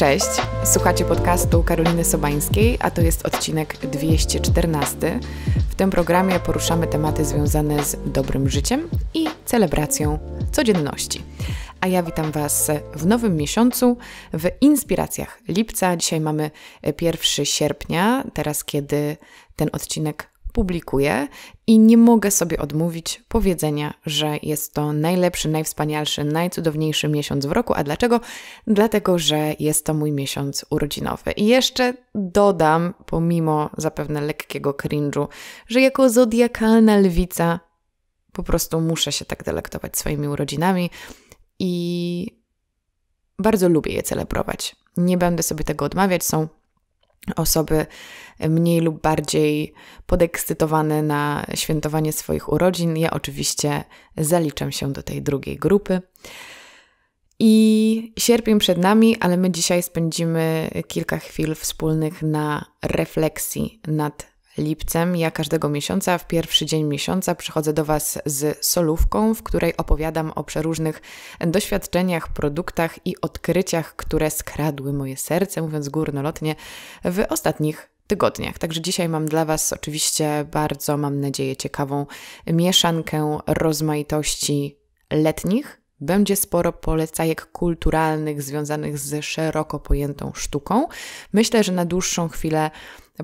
Cześć, słuchacie podcastu Karoliny Sobańskiej, a to jest odcinek 214. W tym programie poruszamy tematy związane z dobrym życiem i celebracją codzienności. A ja witam Was w nowym miesiącu w inspiracjach lipca. Dzisiaj mamy 1 sierpnia, teraz kiedy ten odcinek publikuję i nie mogę sobie odmówić powiedzenia, że jest to najlepszy, najwspanialszy, najcudowniejszy miesiąc w roku. A dlaczego? Dlatego, że jest to mój miesiąc urodzinowy. I jeszcze dodam, pomimo zapewne lekkiego cringe'u, że jako zodiakalna lwica po prostu muszę się tak delektować swoimi urodzinami i bardzo lubię je celebrować. Nie będę sobie tego odmawiać, są osoby mniej lub bardziej podekscytowane na świętowanie swoich urodzin. Ja oczywiście zaliczam się do tej drugiej grupy. I sierpień przed nami, ale my dzisiaj spędzimy kilka chwil wspólnych na refleksji nad lipcem, ja każdego miesiąca, w pierwszy dzień miesiąca przychodzę do Was z solówką, w której opowiadam o przeróżnych doświadczeniach, produktach i odkryciach, które skradły moje serce, mówiąc górnolotnie, w ostatnich tygodniach. Także dzisiaj mam dla Was oczywiście bardzo, mam nadzieję, ciekawą mieszankę rozmaitości letnich będzie sporo polecajek kulturalnych związanych ze szeroko pojętą sztuką. Myślę, że na dłuższą chwilę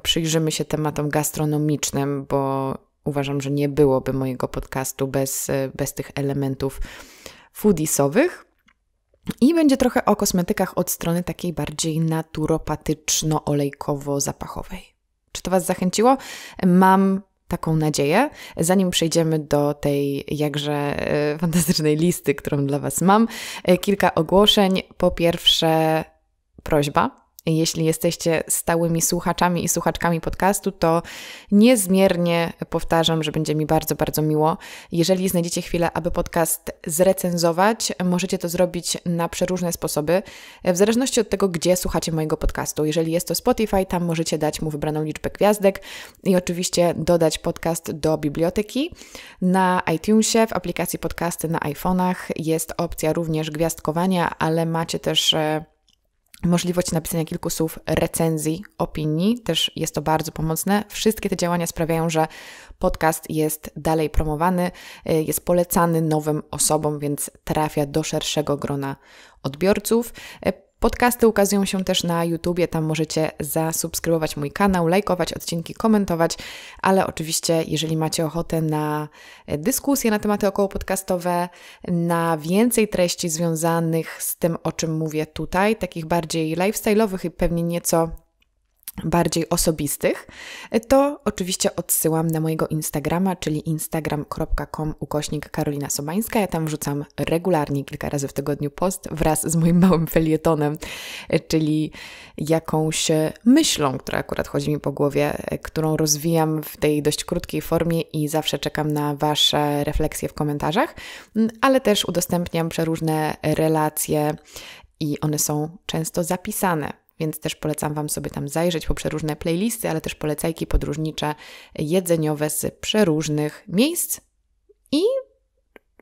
przyjrzymy się tematom gastronomicznym, bo uważam, że nie byłoby mojego podcastu bez, bez tych elementów foodisowych. I będzie trochę o kosmetykach od strony takiej bardziej naturopatyczno-olejkowo-zapachowej. Czy to Was zachęciło? Mam taką nadzieję. Zanim przejdziemy do tej jakże e, fantastycznej listy, którą dla Was mam, e, kilka ogłoszeń. Po pierwsze, prośba jeśli jesteście stałymi słuchaczami i słuchaczkami podcastu, to niezmiernie powtarzam, że będzie mi bardzo, bardzo miło. Jeżeli znajdziecie chwilę, aby podcast zrecenzować, możecie to zrobić na przeróżne sposoby, w zależności od tego, gdzie słuchacie mojego podcastu. Jeżeli jest to Spotify, tam możecie dać mu wybraną liczbę gwiazdek i oczywiście dodać podcast do biblioteki. Na iTunesie, w aplikacji podcasty na iPhone'ach jest opcja również gwiazdkowania, ale macie też e, możliwość napisania kilku słów recenzji, opinii, też jest to bardzo pomocne. Wszystkie te działania sprawiają, że podcast jest dalej promowany, y, jest polecany nowym osobom, więc trafia do szerszego grona odbiorców. Y, Podcasty ukazują się też na YouTubie, tam możecie zasubskrybować mój kanał, lajkować odcinki, komentować, ale oczywiście, jeżeli macie ochotę na dyskusje na tematy około podcastowe, na więcej treści związanych z tym, o czym mówię tutaj, takich bardziej lifestyle'owych i pewnie nieco bardziej osobistych, to oczywiście odsyłam na mojego Instagrama, czyli instagram.com ukośnik Karolina Sobańska. Ja tam wrzucam regularnie kilka razy w tygodniu post wraz z moim małym felietonem, czyli jakąś myślą, która akurat chodzi mi po głowie, którą rozwijam w tej dość krótkiej formie i zawsze czekam na Wasze refleksje w komentarzach, ale też udostępniam przeróżne relacje i one są często zapisane więc też polecam Wam sobie tam zajrzeć po przeróżne playlisty, ale też polecajki podróżnicze jedzeniowe z przeróżnych miejsc i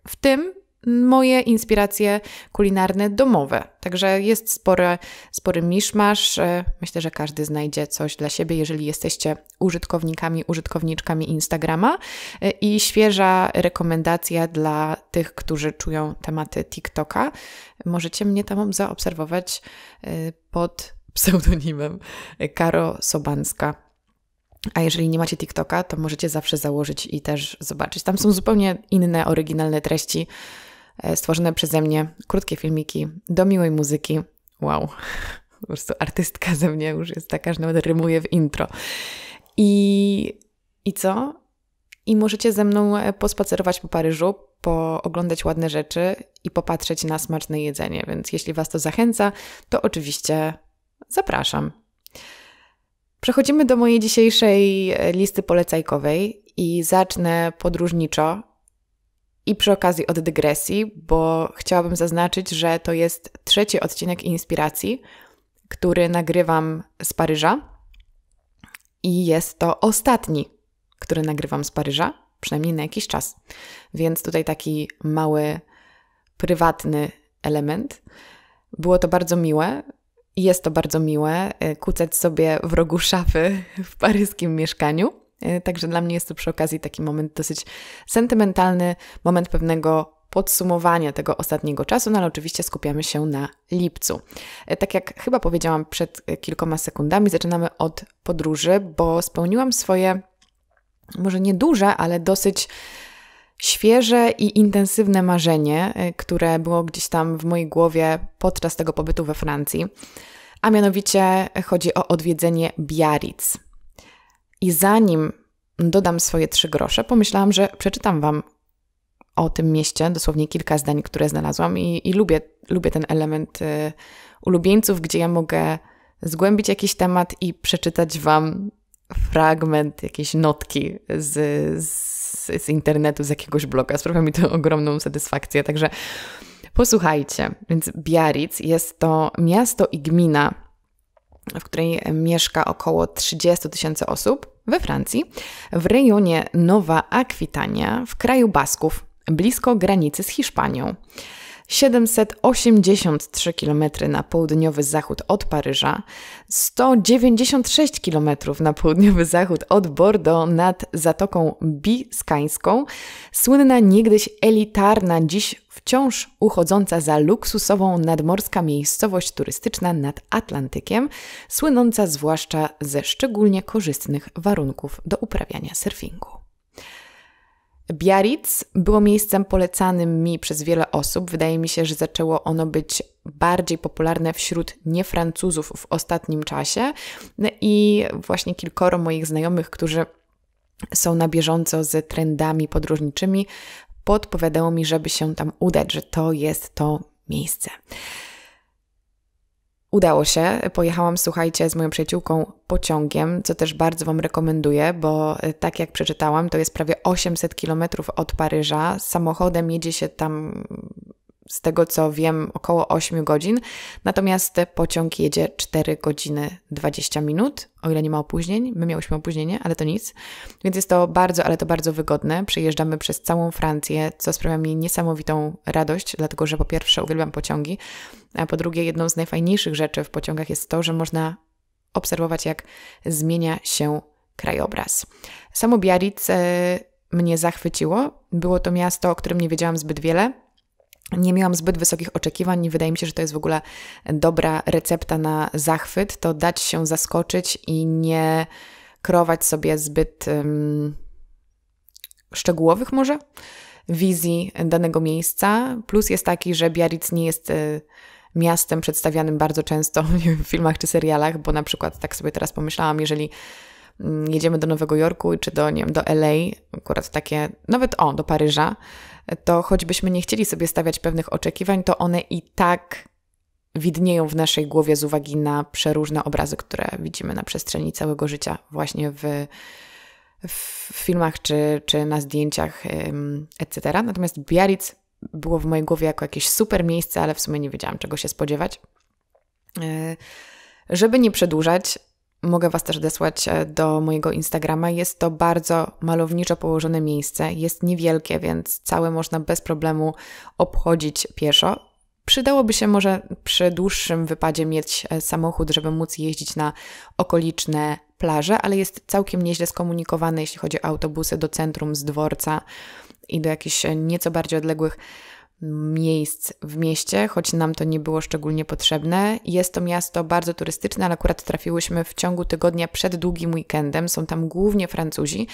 w tym moje inspiracje kulinarne domowe. Także jest spory, spory miszmasz. Myślę, że każdy znajdzie coś dla siebie, jeżeli jesteście użytkownikami, użytkowniczkami Instagrama. I świeża rekomendacja dla tych, którzy czują tematy TikToka. Możecie mnie tam zaobserwować y, pod pseudonimem Karo Sobanska. A jeżeli nie macie TikToka, to możecie zawsze założyć i też zobaczyć. Tam są zupełnie inne, oryginalne treści e, stworzone przeze mnie, krótkie filmiki do miłej muzyki. Wow, po prostu artystka ze mnie już jest taka, że nawet rymuje w intro. I, i co? I możecie ze mną e, pospacerować po Paryżu, pooglądać ładne rzeczy i popatrzeć na smaczne jedzenie. Więc jeśli Was to zachęca, to oczywiście Zapraszam. Przechodzimy do mojej dzisiejszej e, listy polecajkowej i zacznę podróżniczo i przy okazji od dygresji, bo chciałabym zaznaczyć, że to jest trzeci odcinek inspiracji, który nagrywam z Paryża. I jest to ostatni, który nagrywam z Paryża, przynajmniej na jakiś czas. Więc tutaj taki mały, prywatny element. Było to bardzo miłe. Jest to bardzo miłe, e, kucać sobie w rogu szafy w paryskim mieszkaniu. E, także dla mnie jest to przy okazji taki moment dosyć sentymentalny, moment pewnego podsumowania tego ostatniego czasu, no ale oczywiście skupiamy się na lipcu. E, tak jak chyba powiedziałam przed kilkoma sekundami, zaczynamy od podróży, bo spełniłam swoje może nieduże, ale dosyć świeże i intensywne marzenie, y, które było gdzieś tam w mojej głowie podczas tego pobytu we Francji, a mianowicie chodzi o odwiedzenie Biarritz. I zanim dodam swoje trzy grosze, pomyślałam, że przeczytam Wam o tym mieście, dosłownie kilka zdań, które znalazłam i, i lubię, lubię ten element y, ulubieńców, gdzie ja mogę zgłębić jakiś temat i przeczytać Wam fragment, jakieś notki z, z z, internetu, z jakiegoś bloga. Sprawia mi to ogromną satysfakcję. Także posłuchajcie. Więc Biarritz jest to miasto i gmina, w której mieszka około 30 tysięcy osób we Francji, w rejonie Nowa Akwitania w kraju Basków, blisko granicy z Hiszpanią. 783 km na południowy zachód od Paryża, 196 km na południowy zachód od Bordeaux nad Zatoką Biskańską, słynna niegdyś elitarna, dziś wciąż uchodząca za luksusową nadmorska miejscowość turystyczna nad Atlantykiem, słynąca zwłaszcza ze szczególnie korzystnych warunków do uprawiania surfingu. Biarritz było miejscem polecanym mi przez wiele osób. Wydaje mi się, że zaczęło ono być bardziej popularne wśród niefrancuzów w ostatnim czasie. No I właśnie kilkoro moich znajomych, którzy są na bieżąco z trendami podróżniczymi, podpowiadało mi, żeby się tam udać, że to jest to miejsce. Udało się. Pojechałam, słuchajcie, z moją przyjaciółką pociągiem, co też bardzo Wam rekomenduję, bo y, tak jak przeczytałam, to jest prawie 800 km od Paryża. Samochodem jedzie się tam z tego co wiem, około 8 godzin, natomiast pociąg jedzie 4 godziny 20 minut, o ile nie ma opóźnień. My miałyśmy opóźnienie, ale to nic. Więc jest to bardzo, ale to bardzo wygodne. Przejeżdżamy przez całą Francję, co sprawia mi niesamowitą radość, dlatego że po pierwsze uwielbiam pociągi, a po drugie jedną z najfajniejszych rzeczy w pociągach jest to, że można obserwować, jak zmienia się krajobraz. Samo Biarritz e, mnie zachwyciło. Było to miasto, o którym nie wiedziałam zbyt wiele, nie miałam zbyt wysokich oczekiwań i wydaje mi się, że to jest w ogóle dobra recepta na zachwyt, to dać się zaskoczyć i nie kreować sobie zbyt um, szczegółowych może wizji danego miejsca. Plus jest taki, że Biarritz nie jest y, miastem przedstawianym bardzo często w filmach czy serialach, bo na przykład tak sobie teraz pomyślałam, jeżeli Mm, jedziemy do Nowego Jorku czy do, nie wiem, do LA, akurat takie, nawet o, do Paryża, to choćbyśmy nie chcieli sobie stawiać pewnych oczekiwań, to one i tak widnieją w naszej głowie z uwagi na przeróżne obrazy, które widzimy na przestrzeni całego życia, właśnie w, w filmach czy, czy na zdjęciach, etc. Natomiast Biarritz było w mojej głowie jako jakieś super miejsce, ale w sumie nie wiedziałam, czego się spodziewać. E, żeby nie przedłużać, Mogę Was też odesłać e, do mojego Instagrama. Jest to bardzo malowniczo położone miejsce. Jest niewielkie, więc całe można bez problemu obchodzić pieszo. Przydałoby się może przy dłuższym wypadzie mieć e, samochód, żeby móc jeździć na okoliczne plaże, ale jest całkiem nieźle skomunikowany, jeśli chodzi o autobusy do centrum z dworca i do jakichś e, nieco bardziej odległych miejsc w mieście, choć nam to nie było szczególnie potrzebne. Jest to miasto bardzo turystyczne, ale akurat trafiłyśmy w ciągu tygodnia przed długim weekendem. Są tam głównie Francuzi.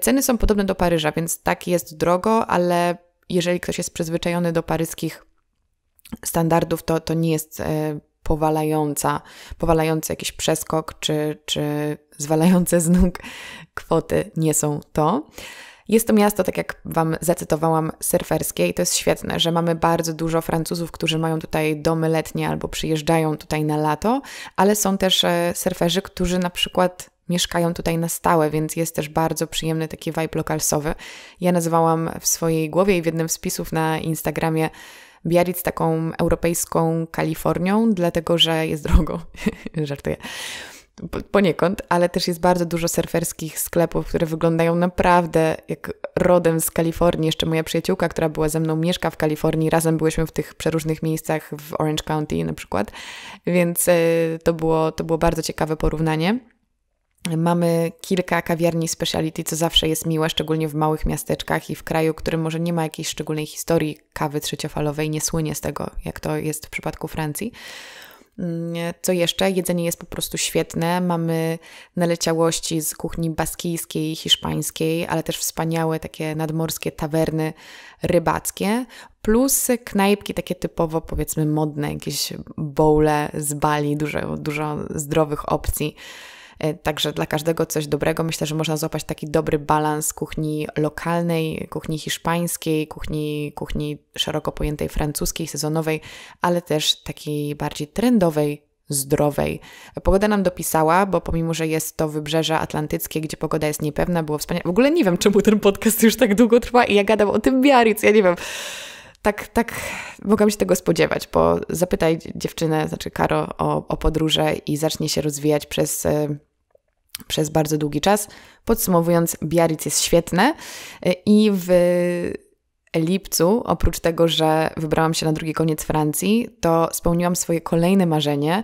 Ceny są podobne do Paryża, więc tak jest drogo, ale jeżeli ktoś jest przyzwyczajony do paryskich standardów, to, to nie jest e, powalająca, powalający jakiś przeskok czy, czy zwalające z nóg kwoty nie są to. Jest to miasto, tak jak Wam zacytowałam, surferskie i to jest świetne, że mamy bardzo dużo Francuzów, którzy mają tutaj domy letnie albo przyjeżdżają tutaj na lato, ale są też e, surferzy, którzy na przykład mieszkają tutaj na stałe, więc jest też bardzo przyjemny taki vibe lokalsowy. Ja nazywałam w swojej głowie i w jednym z pisów na Instagramie Biarritz taką europejską Kalifornią, dlatego że jest drogo. Żartuję poniekąd, ale też jest bardzo dużo surferskich sklepów, które wyglądają naprawdę jak rodem z Kalifornii. Jeszcze moja przyjaciółka, która była ze mną, mieszka w Kalifornii. Razem byłyśmy w tych przeróżnych miejscach w Orange County na przykład, więc e, to było, to było bardzo ciekawe porównanie. Mamy kilka kawiarni speciality, co zawsze jest miłe, szczególnie w małych miasteczkach i w kraju, który może nie ma jakiejś szczególnej historii kawy trzeciofalowej, nie słynie z tego, jak to jest w przypadku Francji. Mm, co jeszcze? Jedzenie jest po prostu świetne. Mamy naleciałości z kuchni baskijskiej, hiszpańskiej, ale też wspaniałe takie nadmorskie tawerny rybackie, plus knajpki takie typowo powiedzmy modne, jakieś bowle z Bali, dużo, dużo zdrowych opcji E, także dla każdego coś dobrego. Myślę, że można złapać taki dobry balans kuchni lokalnej, kuchni hiszpańskiej, kuchni, kuchni szeroko pojętej francuskiej, sezonowej, ale też takiej bardziej trendowej, zdrowej. Pogoda nam dopisała, bo pomimo, że jest to wybrzeże atlantyckie, gdzie pogoda jest niepewna, było wspaniałe. W ogóle nie wiem, czemu ten podcast już tak długo trwa i ja gadam o tym Biarritz, ja nie wiem. Tak, tak, mogłam się tego spodziewać, bo zapytaj dziewczynę, znaczy Karo, o, o podróże i zacznie się rozwijać przez e, przez bardzo długi czas. Podsumowując, Biarritz jest świetne i w lipcu, oprócz tego, że wybrałam się na drugi koniec Francji, to spełniłam swoje kolejne marzenie,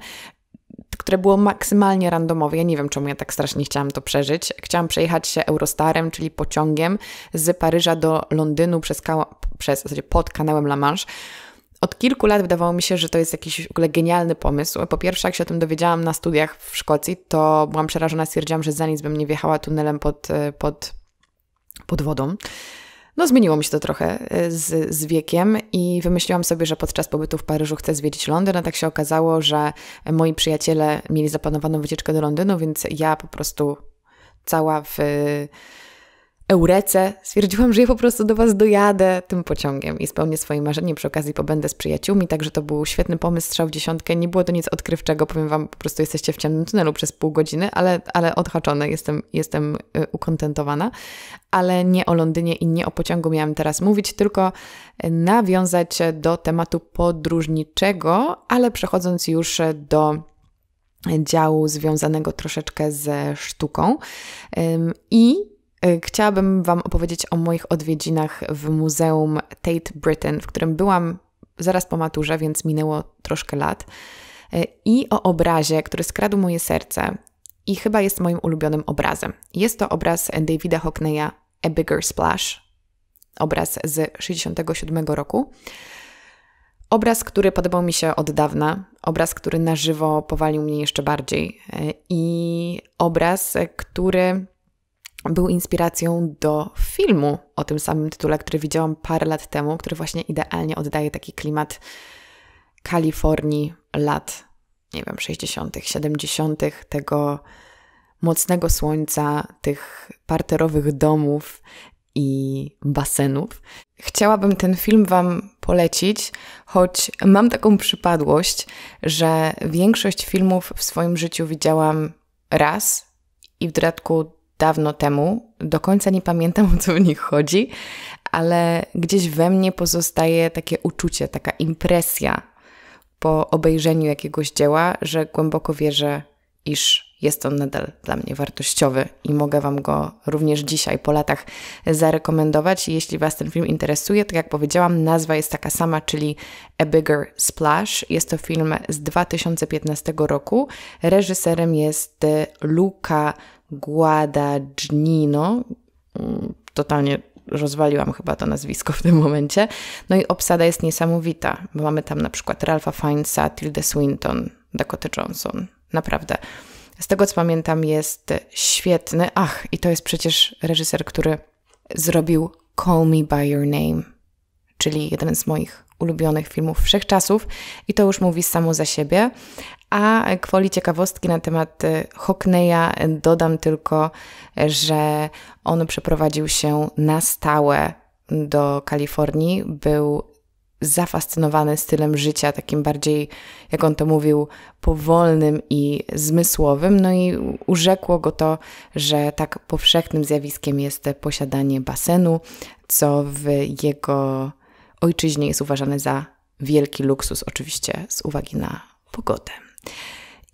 które było maksymalnie randomowe. Ja nie wiem, czemu ja tak strasznie chciałam to przeżyć. Chciałam przejechać się Eurostarem, czyli pociągiem z Paryża do Londynu przez, przez w zasadzie pod kanałem La Manche. Od kilku lat wydawało mi się, że to jest jakiś w ogóle genialny pomysł. Po pierwsze, jak się o tym dowiedziałam na studiach w Szkocji, to byłam przerażona, stwierdziłam, że za nic bym nie wjechała tunelem pod, e, pod, pod wodą. No, zmieniło mi się to trochę e, z, z wiekiem i wymyśliłam sobie, że podczas pobytu w Paryżu chcę zwiedzić Londyn, a tak się okazało, że moi przyjaciele mieli zaplanowaną wycieczkę do Londynu, więc ja po prostu cała w eurece, stwierdziłam, że ja po prostu do Was dojadę tym pociągiem i spełnię swoje marzenie. Przy okazji pobędę z przyjaciółmi, także to był świetny pomysł, strzał dziesiątkę. Nie było to nic odkrywczego, powiem Wam, po prostu jesteście w ciemnym tunelu przez pół godziny, ale, ale odhaczone, jestem, jestem y, ukontentowana. Ale nie o Londynie i nie o pociągu miałam teraz mówić, tylko y, nawiązać do tematu podróżniczego, ale przechodząc już do działu związanego troszeczkę ze sztuką. I E, chciałabym Wam opowiedzieć o moich odwiedzinach w Muzeum Tate Britain, w którym byłam zaraz po maturze, więc minęło troszkę lat, e, i o obrazie, który skradł moje serce i chyba jest moim ulubionym obrazem. Jest to obraz Davida Hockneya A Bigger Splash, obraz z 67 roku. Obraz, który podobał mi się od dawna, obraz, który na żywo powalił mnie jeszcze bardziej e, i obraz, który był inspiracją do filmu o tym samym tytule, który widziałam parę lat temu, który właśnie idealnie oddaje taki klimat Kalifornii lat, nie wiem, 60., 70., tego mocnego słońca, tych parterowych domów i basenów. Chciałabym ten film Wam polecić, choć mam taką przypadłość, że większość filmów w swoim życiu widziałam raz i w dodatku dawno temu, do końca nie pamiętam o co w nich chodzi, ale gdzieś we mnie pozostaje takie uczucie, taka impresja po obejrzeniu jakiegoś dzieła, że głęboko wierzę, iż jest on nadal dla mnie wartościowy i mogę Wam go również dzisiaj po latach zarekomendować. Jeśli Was ten film interesuje, tak jak powiedziałam, nazwa jest taka sama, czyli A Bigger Splash. Jest to film z 2015 roku. Reżyserem jest y, Luca Guadagnino. Mm, totalnie rozwaliłam chyba to nazwisko w tym momencie. No i obsada jest niesamowita, bo mamy tam na przykład Ralpha Finesa, Tilda Swinton, Dakota Johnson. Naprawdę. Z tego co pamiętam, jest świetny. Ach, i to jest przecież reżyser, który zrobił Call Me By Your Name, czyli jeden z moich ulubionych filmów wszechczasów i to już mówi samo za siebie. A kwoli ciekawostki na temat y, Hockneya dodam tylko, że on przeprowadził się na stałe do Kalifornii, był zafascynowany stylem życia, takim bardziej, jak on to mówił, powolnym i zmysłowym. No i urzekło go to, że tak powszechnym zjawiskiem jest posiadanie basenu, co w jego ojczyźnie jest uważany za wielki luksus, oczywiście z uwagi na pogodę.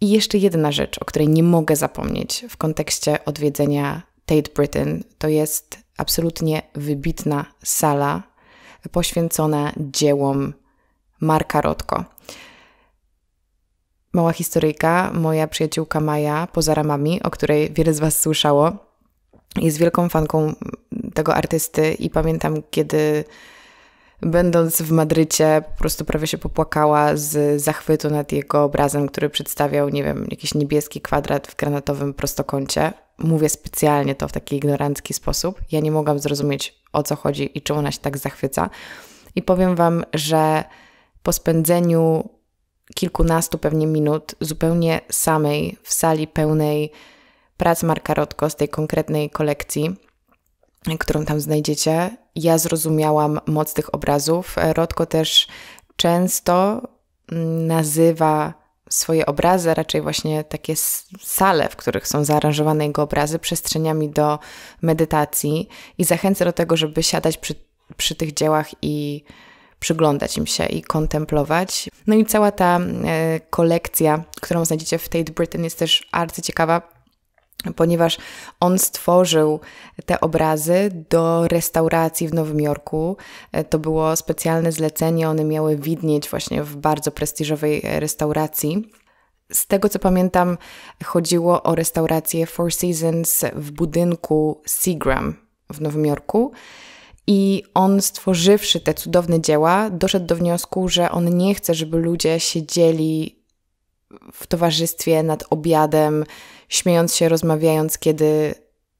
I jeszcze jedna rzecz, o której nie mogę zapomnieć w kontekście odwiedzenia Tate Britain, to jest absolutnie wybitna sala poświęcona dziełom Marka Rotko. Mała historyjka, moja przyjaciółka Maja poza ramami, o której wiele z Was słyszało, jest wielką fanką tego artysty i pamiętam, kiedy Będąc w Madrycie, po prostu prawie się popłakała z zachwytu nad jego obrazem, który przedstawiał, nie wiem, jakiś niebieski kwadrat w granatowym prostokącie. Mówię specjalnie to w taki ignorancki sposób. Ja nie mogłam zrozumieć, o co chodzi i czemu ona się tak zachwyca. I powiem Wam, że po spędzeniu kilkunastu pewnie minut zupełnie samej w sali pełnej prac Marka Rotko z tej konkretnej kolekcji, którą tam znajdziecie. Ja zrozumiałam moc tych obrazów. Rodko też często mm, nazywa swoje obrazy, raczej właśnie takie sale, w których są zaaranżowane jego obrazy, przestrzeniami do medytacji i zachęcę do tego, żeby siadać przy, przy tych dziełach i przyglądać im się i kontemplować. No i cała ta e, kolekcja, którą znajdziecie w Tate Britain jest też ciekawa ponieważ on stworzył te obrazy do restauracji w Nowym Jorku. E, to było specjalne zlecenie, one miały widnieć właśnie w bardzo prestiżowej e, restauracji. Z tego co pamiętam, chodziło o restaurację Four Seasons w budynku Seagram w Nowym Jorku. I on, stworzywszy te cudowne dzieła, doszedł do wniosku, że on nie chce, żeby ludzie siedzieli w towarzystwie nad obiadem, śmiejąc się, rozmawiając, kiedy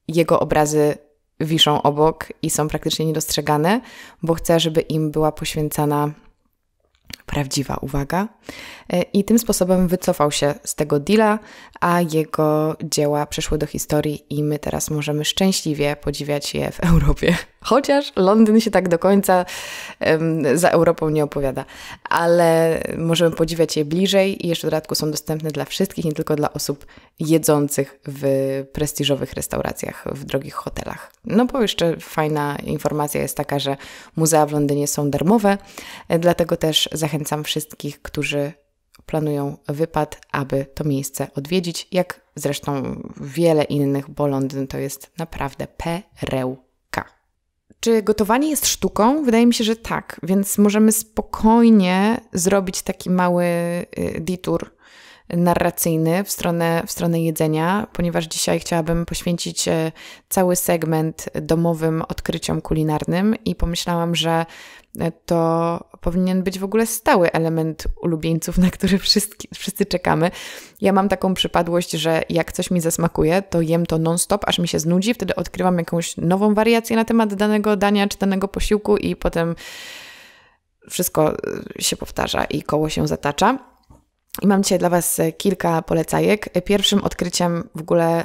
jego obrazy wiszą obok i są praktycznie niedostrzegane, bo chce, żeby im była poświęcana prawdziwa uwaga. E, I tym sposobem wycofał się z tego deala, a jego dzieła przeszły do historii i my teraz możemy szczęśliwie podziwiać je w Europie. Chociaż Londyn się tak do końca um, za Europą nie opowiada, ale możemy podziwiać je bliżej i jeszcze w dodatku są dostępne dla wszystkich, nie tylko dla osób jedzących w prestiżowych restauracjach, w drogich hotelach. No bo jeszcze fajna informacja jest taka, że muzea w Londynie są darmowe, e, dlatego też zachęcam wszystkich, którzy planują wypad, aby to miejsce odwiedzić, jak zresztą wiele innych, bo Londyn to jest naprawdę perełka. Czy gotowanie jest sztuką? Wydaje mi się, że tak, więc możemy spokojnie zrobić taki mały y, detour narracyjny w stronę, w stronę jedzenia, ponieważ dzisiaj chciałabym poświęcić e, cały segment domowym odkryciom kulinarnym i pomyślałam, że e, to powinien być w ogóle stały element ulubieńców, na który wszyscy, wszyscy czekamy. Ja mam taką przypadłość, że jak coś mi zasmakuje, to jem to non-stop, aż mi się znudzi, wtedy odkrywam jakąś nową wariację na temat danego dania czy danego posiłku i potem wszystko e, się powtarza i koło się zatacza. I mam dzisiaj dla Was e, kilka polecajek. Pierwszym odkryciem w ogóle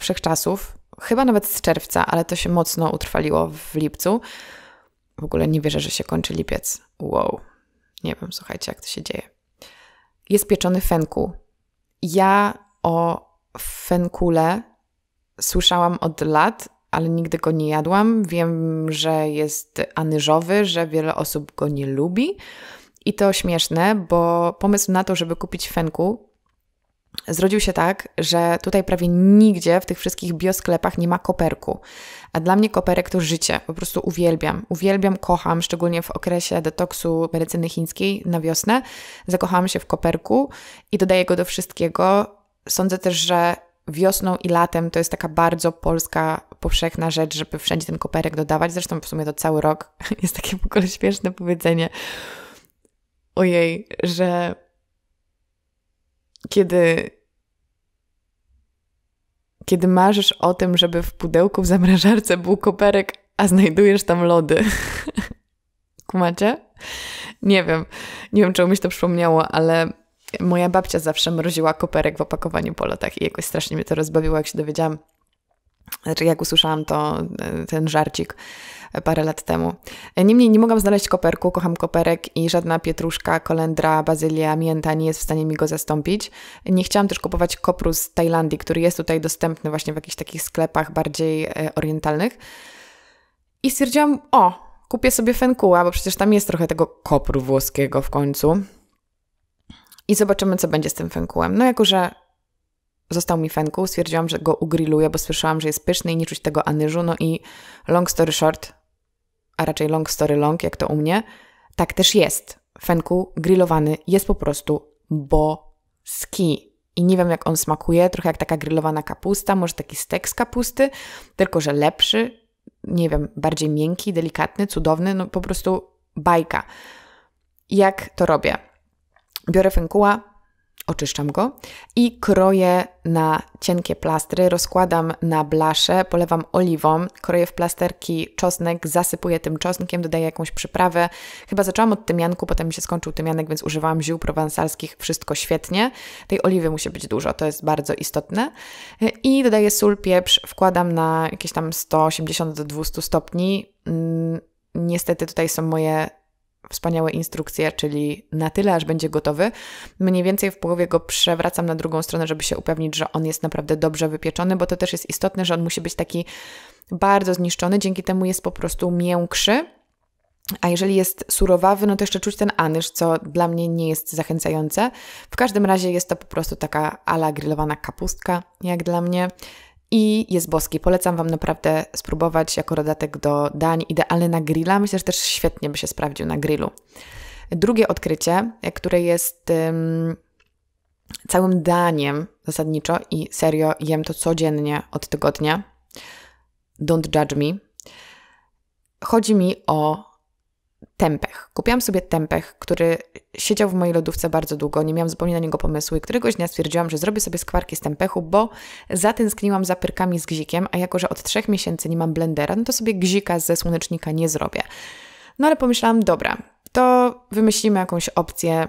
wszechczasów, chyba nawet z czerwca, ale to się mocno utrwaliło w lipcu. W ogóle nie wierzę, że się kończy lipiec. Wow. Nie wiem, słuchajcie, jak to się dzieje. Jest pieczony fenku. Ja o fenkule słyszałam od lat, ale nigdy go nie jadłam. Wiem, że jest anyżowy, że wiele osób go nie lubi. I to śmieszne, bo pomysł na to, żeby kupić fenku, zrodził się tak, że tutaj prawie nigdzie w tych wszystkich biosklepach nie ma koperku. A dla mnie koperek to życie. Po prostu uwielbiam. Uwielbiam, kocham, szczególnie w okresie detoksu medycyny chińskiej na wiosnę. Zakochałam się w koperku i dodaję go do wszystkiego. Sądzę też, że wiosną i latem to jest taka bardzo polska, powszechna rzecz, żeby wszędzie ten koperek dodawać. Zresztą w sumie to cały rok jest takie w ogóle śmieszne powiedzenie ojej, że kiedy kiedy marzysz o tym, żeby w pudełku w zamrażarce był koperek, a znajdujesz tam lody. Kumacie? Nie wiem, nie wiem, czemu mi się to przypomniało, ale moja babcia zawsze mroziła koperek w opakowaniu po lotach i jakoś strasznie mnie to rozbawiło, jak się dowiedziałam, znaczy jak usłyszałam to, ten żarcik parę lat temu. Niemniej nie mogłam znaleźć koperku, kocham koperek i żadna pietruszka, kolendra, bazylia, mięta nie jest w stanie mi go zastąpić. Nie chciałam też kupować kopru z Tajlandii, który jest tutaj dostępny właśnie w jakichś takich sklepach bardziej e, orientalnych. I stwierdziłam, o, kupię sobie fenkuła, bo przecież tam jest trochę tego kopru włoskiego w końcu. I zobaczymy, co będzie z tym fenkułem. No jako, że został mi fenku, stwierdziłam, że go ugrilluję, bo słyszałam, że jest pyszny i nie czuć tego anyżu, no i long story short, a raczej long story long, jak to u mnie, tak też jest. Fenku grillowany jest po prostu boski. I nie wiem, jak on smakuje, trochę jak taka grillowana kapusta, może taki stek z kapusty, tylko że lepszy, nie wiem, bardziej miękki, delikatny, cudowny, no po prostu bajka. Jak to robię? Biorę fenkuła, oczyszczam go i kroję na cienkie plastry, rozkładam na blasze, polewam oliwą, kroję w plasterki czosnek, zasypuję tym czosnkiem, dodaję jakąś przyprawę. Chyba zaczęłam od tymianku, potem mi się skończył tymianek, więc używałam ziół prowansalskich, wszystko świetnie. Tej oliwy musi być dużo, to jest bardzo istotne. I dodaję sól, pieprz, wkładam na jakieś tam 180 do 200 stopni. Mm, niestety tutaj są moje wspaniałe instrukcje, czyli na tyle, aż będzie gotowy. Mniej więcej w połowie go przewracam na drugą stronę, żeby się upewnić, że on jest naprawdę dobrze wypieczony, bo to też jest istotne, że on musi być taki bardzo zniszczony, dzięki temu jest po prostu miększy. A jeżeli jest surowawy, no to jeszcze czuć ten anysz, co dla mnie nie jest zachęcające. W każdym razie jest to po prostu taka ala grillowana kapustka, jak dla mnie i jest boski. Polecam Wam naprawdę spróbować jako dodatek do dań. Idealny na grilla, myślę, że też świetnie by się sprawdził na grillu. Drugie odkrycie, e, które jest um, całym daniem zasadniczo i serio jem to codziennie od tygodnia. Don't judge me. Chodzi mi o tempech. Kupiłam sobie tempech, który siedział w mojej lodówce bardzo długo, nie miałam zupełnie na niego pomysłu i któregoś dnia stwierdziłam, że zrobię sobie skwarki z tempechu, bo zatęskniłam za pyrkami z gzikiem, a jako, że od trzech miesięcy nie mam blendera, no to sobie gzika ze słonecznika nie zrobię. No ale pomyślałam, dobra, to wymyślimy jakąś opcję,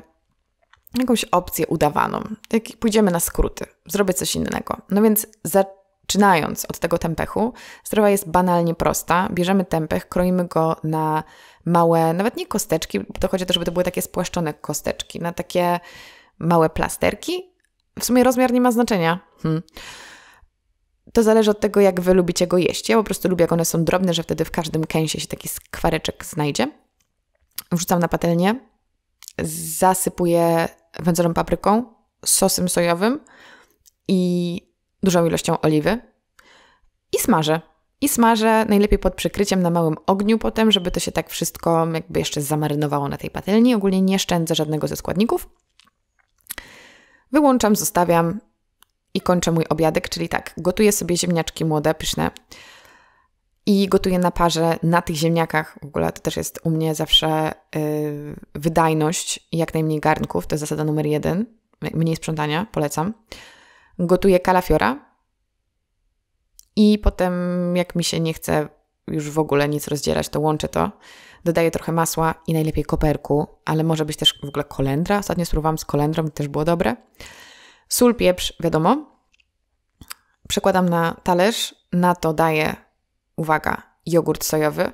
jakąś opcję udawaną. Jak pójdziemy na skróty, zrobię coś innego. No więc za Zaczynając od tego tempechu, sprawa jest banalnie prosta. Bierzemy tempech, kroimy go na małe, nawet nie kosteczki, to chodzi o to, żeby to były takie spłaszczone kosteczki, na takie małe plasterki. W sumie rozmiar nie ma znaczenia. Hmm. To zależy od tego, jak wy lubicie go jeść. Ja po prostu lubię, jak one są drobne, że wtedy w każdym kęsie się taki skwareczek znajdzie. Wrzucam na patelnię, zasypuję wędzoną papryką, sosem sojowym i dużą ilością oliwy i smażę. I smażę najlepiej pod przykryciem na małym ogniu potem, żeby to się tak wszystko jakby jeszcze zamarynowało na tej patelni. Ogólnie nie szczędzę żadnego ze składników. Wyłączam, zostawiam i kończę mój obiadek, czyli tak, gotuję sobie ziemniaczki młode, pyszne i gotuję na parze na tych ziemniakach. W ogóle to też jest u mnie zawsze yy, wydajność jak najmniej garnków, to jest zasada numer jeden. Mniej sprzątania, polecam gotuję kalafiora i potem jak mi się nie chce już w ogóle nic rozdzierać, to łączę to. Dodaję trochę masła i najlepiej koperku, ale może być też w ogóle kolendra. Ostatnio spróbowałam z kolendrą i też było dobre. Sól, pieprz, wiadomo. Przekładam na talerz, na to daję, uwaga, jogurt sojowy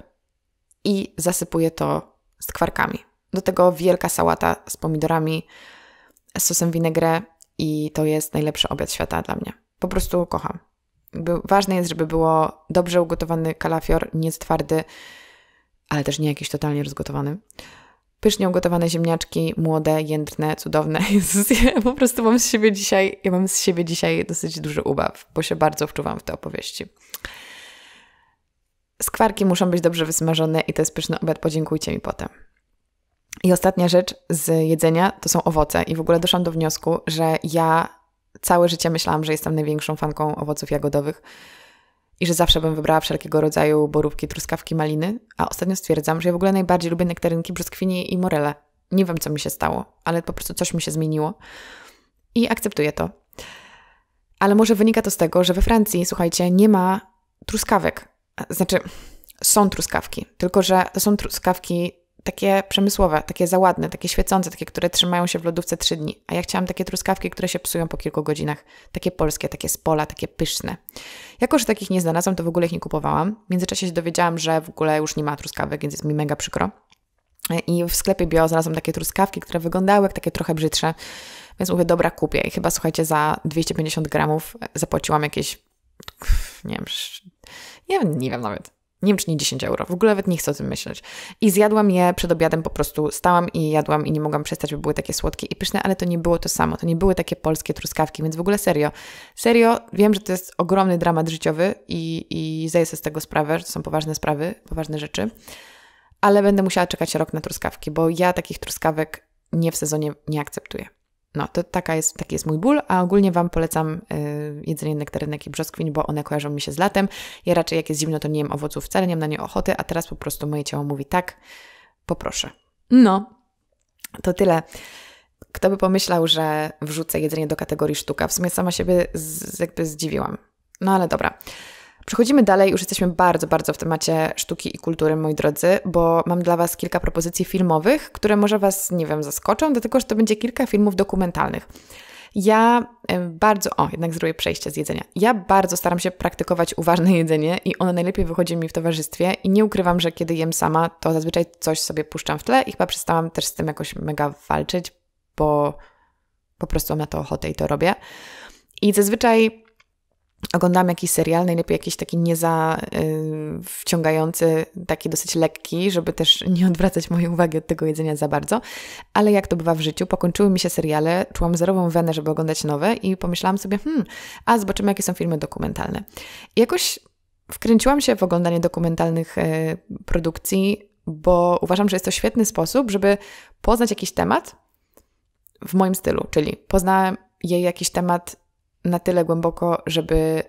i zasypuję to z kwarkami. Do tego wielka sałata z pomidorami, z sosem vinaigrette, i to jest najlepszy obiad świata dla mnie. Po prostu kocham. Ważne jest, żeby było dobrze ugotowany kalafior, nie twardy, ale też nie jakiś totalnie rozgotowany. Pysznie ugotowane ziemniaczki, młode, jędrne, cudowne. Jezus, ja po prostu mam z siebie dzisiaj, ja mam z siebie dzisiaj dosyć dużo ubaw, bo się bardzo wczuwam w te opowieści. Skwarki muszą być dobrze wysmażone i to jest pyszny obiad, podziękujcie mi potem. I ostatnia rzecz z jedzenia to są owoce. I w ogóle doszłam do wniosku, że ja całe życie myślałam, że jestem największą fanką owoców jagodowych i że zawsze bym wybrała wszelkiego rodzaju borówki, truskawki, maliny, a ostatnio stwierdzam, że ja w ogóle najbardziej lubię nektarynki, brzoskwinie i morele. Nie wiem, co mi się stało, ale po prostu coś mi się zmieniło i akceptuję to. Ale może wynika to z tego, że we Francji, słuchajcie, nie ma truskawek. Znaczy, są truskawki, tylko że to są truskawki takie przemysłowe, takie załadne, takie świecące, takie, które trzymają się w lodówce trzy dni. A ja chciałam takie truskawki, które się psują po kilku godzinach. Takie polskie, takie z pola, takie pyszne. Jako, że takich nie znalazłam, to w ogóle ich nie kupowałam. W międzyczasie się dowiedziałam, że w ogóle już nie ma truskawek, więc jest mi mega przykro. I w sklepie bio znalazłam takie truskawki, które wyglądały jak takie trochę brzydsze. Więc mówię, dobra, kupię. I chyba, słuchajcie, za 250 gramów zapłaciłam jakieś, nie wiem, nie wiem, nie wiem nawet, nie wiem, czy nie 10 euro. W ogóle nawet nie chcę o tym myśleć. I zjadłam je przed obiadem, po prostu stałam i jadłam i nie mogłam przestać, bo były takie słodkie i pyszne, ale to nie było to samo. To nie były takie polskie truskawki, więc w ogóle serio. Serio, wiem, że to jest ogromny dramat życiowy i, i zdaję sobie z tego sprawę, że to są poważne sprawy, poważne rzeczy. Ale będę musiała czekać rok na truskawki, bo ja takich truskawek nie w sezonie nie akceptuję. No, to taka jest, taki jest mój ból, a ogólnie Wam polecam y, jedzenie nektarynek i brzoskwiń, bo one kojarzą mi się z latem. Ja raczej jak jest zimno, to nie jem owoców, wcale nie mam na nie ochoty, a teraz po prostu moje ciało mówi tak, poproszę. No, to tyle. Kto by pomyślał, że wrzucę jedzenie do kategorii sztuka? W sumie sama siebie z, jakby zdziwiłam. No ale dobra. Przechodzimy dalej, już jesteśmy bardzo, bardzo w temacie sztuki i kultury, moi drodzy, bo mam dla Was kilka propozycji filmowych, które może Was, nie wiem, zaskoczą, dlatego że to będzie kilka filmów dokumentalnych. Ja bardzo, o, jednak zrobię przejście z jedzenia. Ja bardzo staram się praktykować uważne jedzenie i ono najlepiej wychodzi mi w towarzystwie i nie ukrywam, że kiedy jem sama, to zazwyczaj coś sobie puszczam w tle i chyba przestałam też z tym jakoś mega walczyć, bo po prostu mam na to ochotę i to robię. I zazwyczaj oglądałam jakiś serial, najlepiej jakiś taki nieza y, wciągający, taki dosyć lekki, żeby też nie odwracać mojej uwagi od tego jedzenia za bardzo. Ale jak to bywa w życiu, pokończyły mi się seriale, czułam zerową wenę, żeby oglądać nowe i pomyślałam sobie, hmm, a zobaczymy jakie są filmy dokumentalne. I jakoś wkręciłam się w oglądanie dokumentalnych y, produkcji, bo uważam, że jest to świetny sposób, żeby poznać jakiś temat w moim stylu, czyli poznałem jej jakiś temat na tyle głęboko, żeby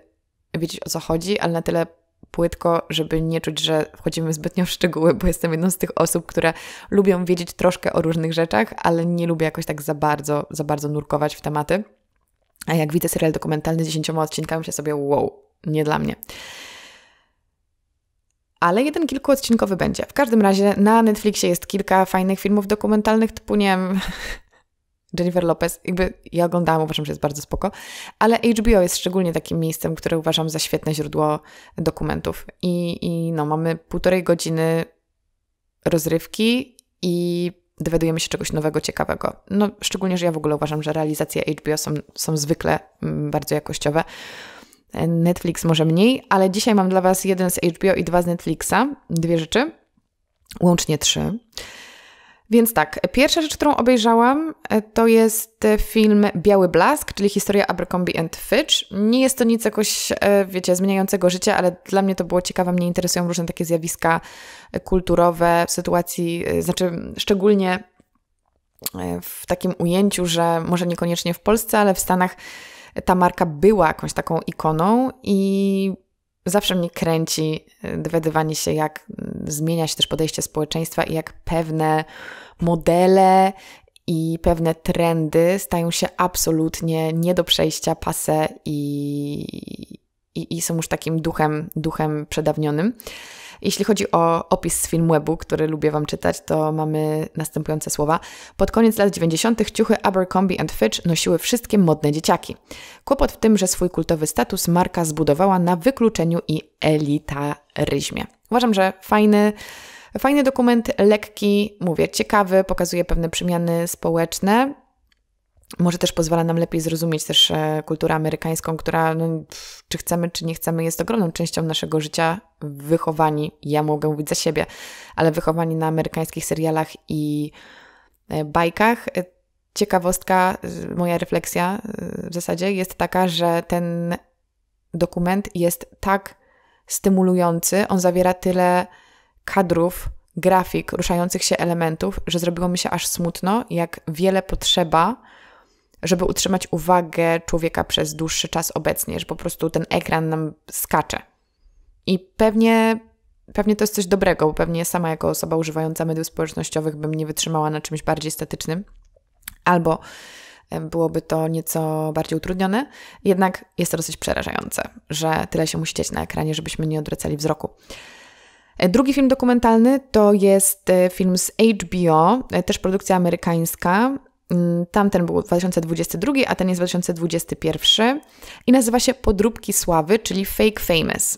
wiedzieć o co chodzi, ale na tyle płytko, żeby nie czuć, że wchodzimy zbytnio w szczegóły, bo jestem jedną z tych osób, które lubią wiedzieć troszkę o różnych rzeczach, ale nie lubię jakoś tak za bardzo, za bardzo nurkować w tematy. A jak widzę serial dokumentalny z odcinkami, się sobie wow, nie dla mnie. Ale jeden kilkuodcinkowy będzie. W każdym razie na Netflixie jest kilka fajnych filmów dokumentalnych, typu nie wiem, Jennifer Lopez, jakby ja oglądałam, uważam, że jest bardzo spoko, ale HBO jest szczególnie takim miejscem, które uważam za świetne źródło dokumentów. I, i no, mamy półtorej godziny rozrywki i dowiadujemy się czegoś nowego, ciekawego. No, szczególnie, że ja w ogóle uważam, że realizacje HBO są, są zwykle mm, bardzo jakościowe. Netflix może mniej, ale dzisiaj mam dla Was jeden z HBO i dwa z Netflixa, dwie rzeczy, łącznie trzy. Więc tak, pierwsza rzecz, którą obejrzałam, e, to jest e, film Biały Blask, czyli historia Abercrombie and Fitch. Nie jest to nic jakoś, e, wiecie, zmieniającego życie, ale dla mnie to było ciekawe. Mnie interesują różne takie zjawiska kulturowe w sytuacji, znaczy szczególnie w takim ujęciu, że może niekoniecznie w Polsce, ale w Stanach ta marka była jakąś taką ikoną i Zawsze mnie kręci y, dowiadywanie się, jak y, zmienia się też podejście społeczeństwa i jak pewne modele i pewne trendy stają się absolutnie nie do przejścia pase i, i, i są już takim duchem, duchem przedawnionym. Jeśli chodzi o opis z Webu, który lubię Wam czytać, to mamy następujące słowa. Pod koniec lat 90. ciuchy Abercrombie Fitch nosiły wszystkie modne dzieciaki. Kłopot w tym, że swój kultowy status marka zbudowała na wykluczeniu i elitaryzmie. Uważam, że fajny, fajny dokument, lekki, mówię, ciekawy, pokazuje pewne przemiany społeczne, może też pozwala nam lepiej zrozumieć też e, kulturę amerykańską, która, no, czy chcemy, czy nie chcemy, jest ogromną częścią naszego życia. Wychowani, ja mogę mówić za siebie, ale wychowani na amerykańskich serialach i e, bajkach. E, ciekawostka, moja refleksja w zasadzie jest taka, że ten dokument jest tak stymulujący, on zawiera tyle kadrów, grafik, ruszających się elementów, że zrobiło mi się aż smutno, jak wiele potrzeba żeby utrzymać uwagę człowieka przez dłuższy czas obecnie, że po prostu ten ekran nam skacze. I pewnie, pewnie to jest coś dobrego, bo pewnie sama jako osoba używająca mediów społecznościowych bym nie wytrzymała na czymś bardziej statycznym. Albo byłoby to nieco bardziej utrudnione. Jednak jest to dosyć przerażające, że tyle się musi dziać na ekranie, żebyśmy nie odwracali wzroku. E, drugi film dokumentalny to jest e, film z HBO, e, też produkcja amerykańska. Mm, tamten był 2022, a ten jest 2021 i nazywa się Podróbki Sławy, czyli Fake Famous.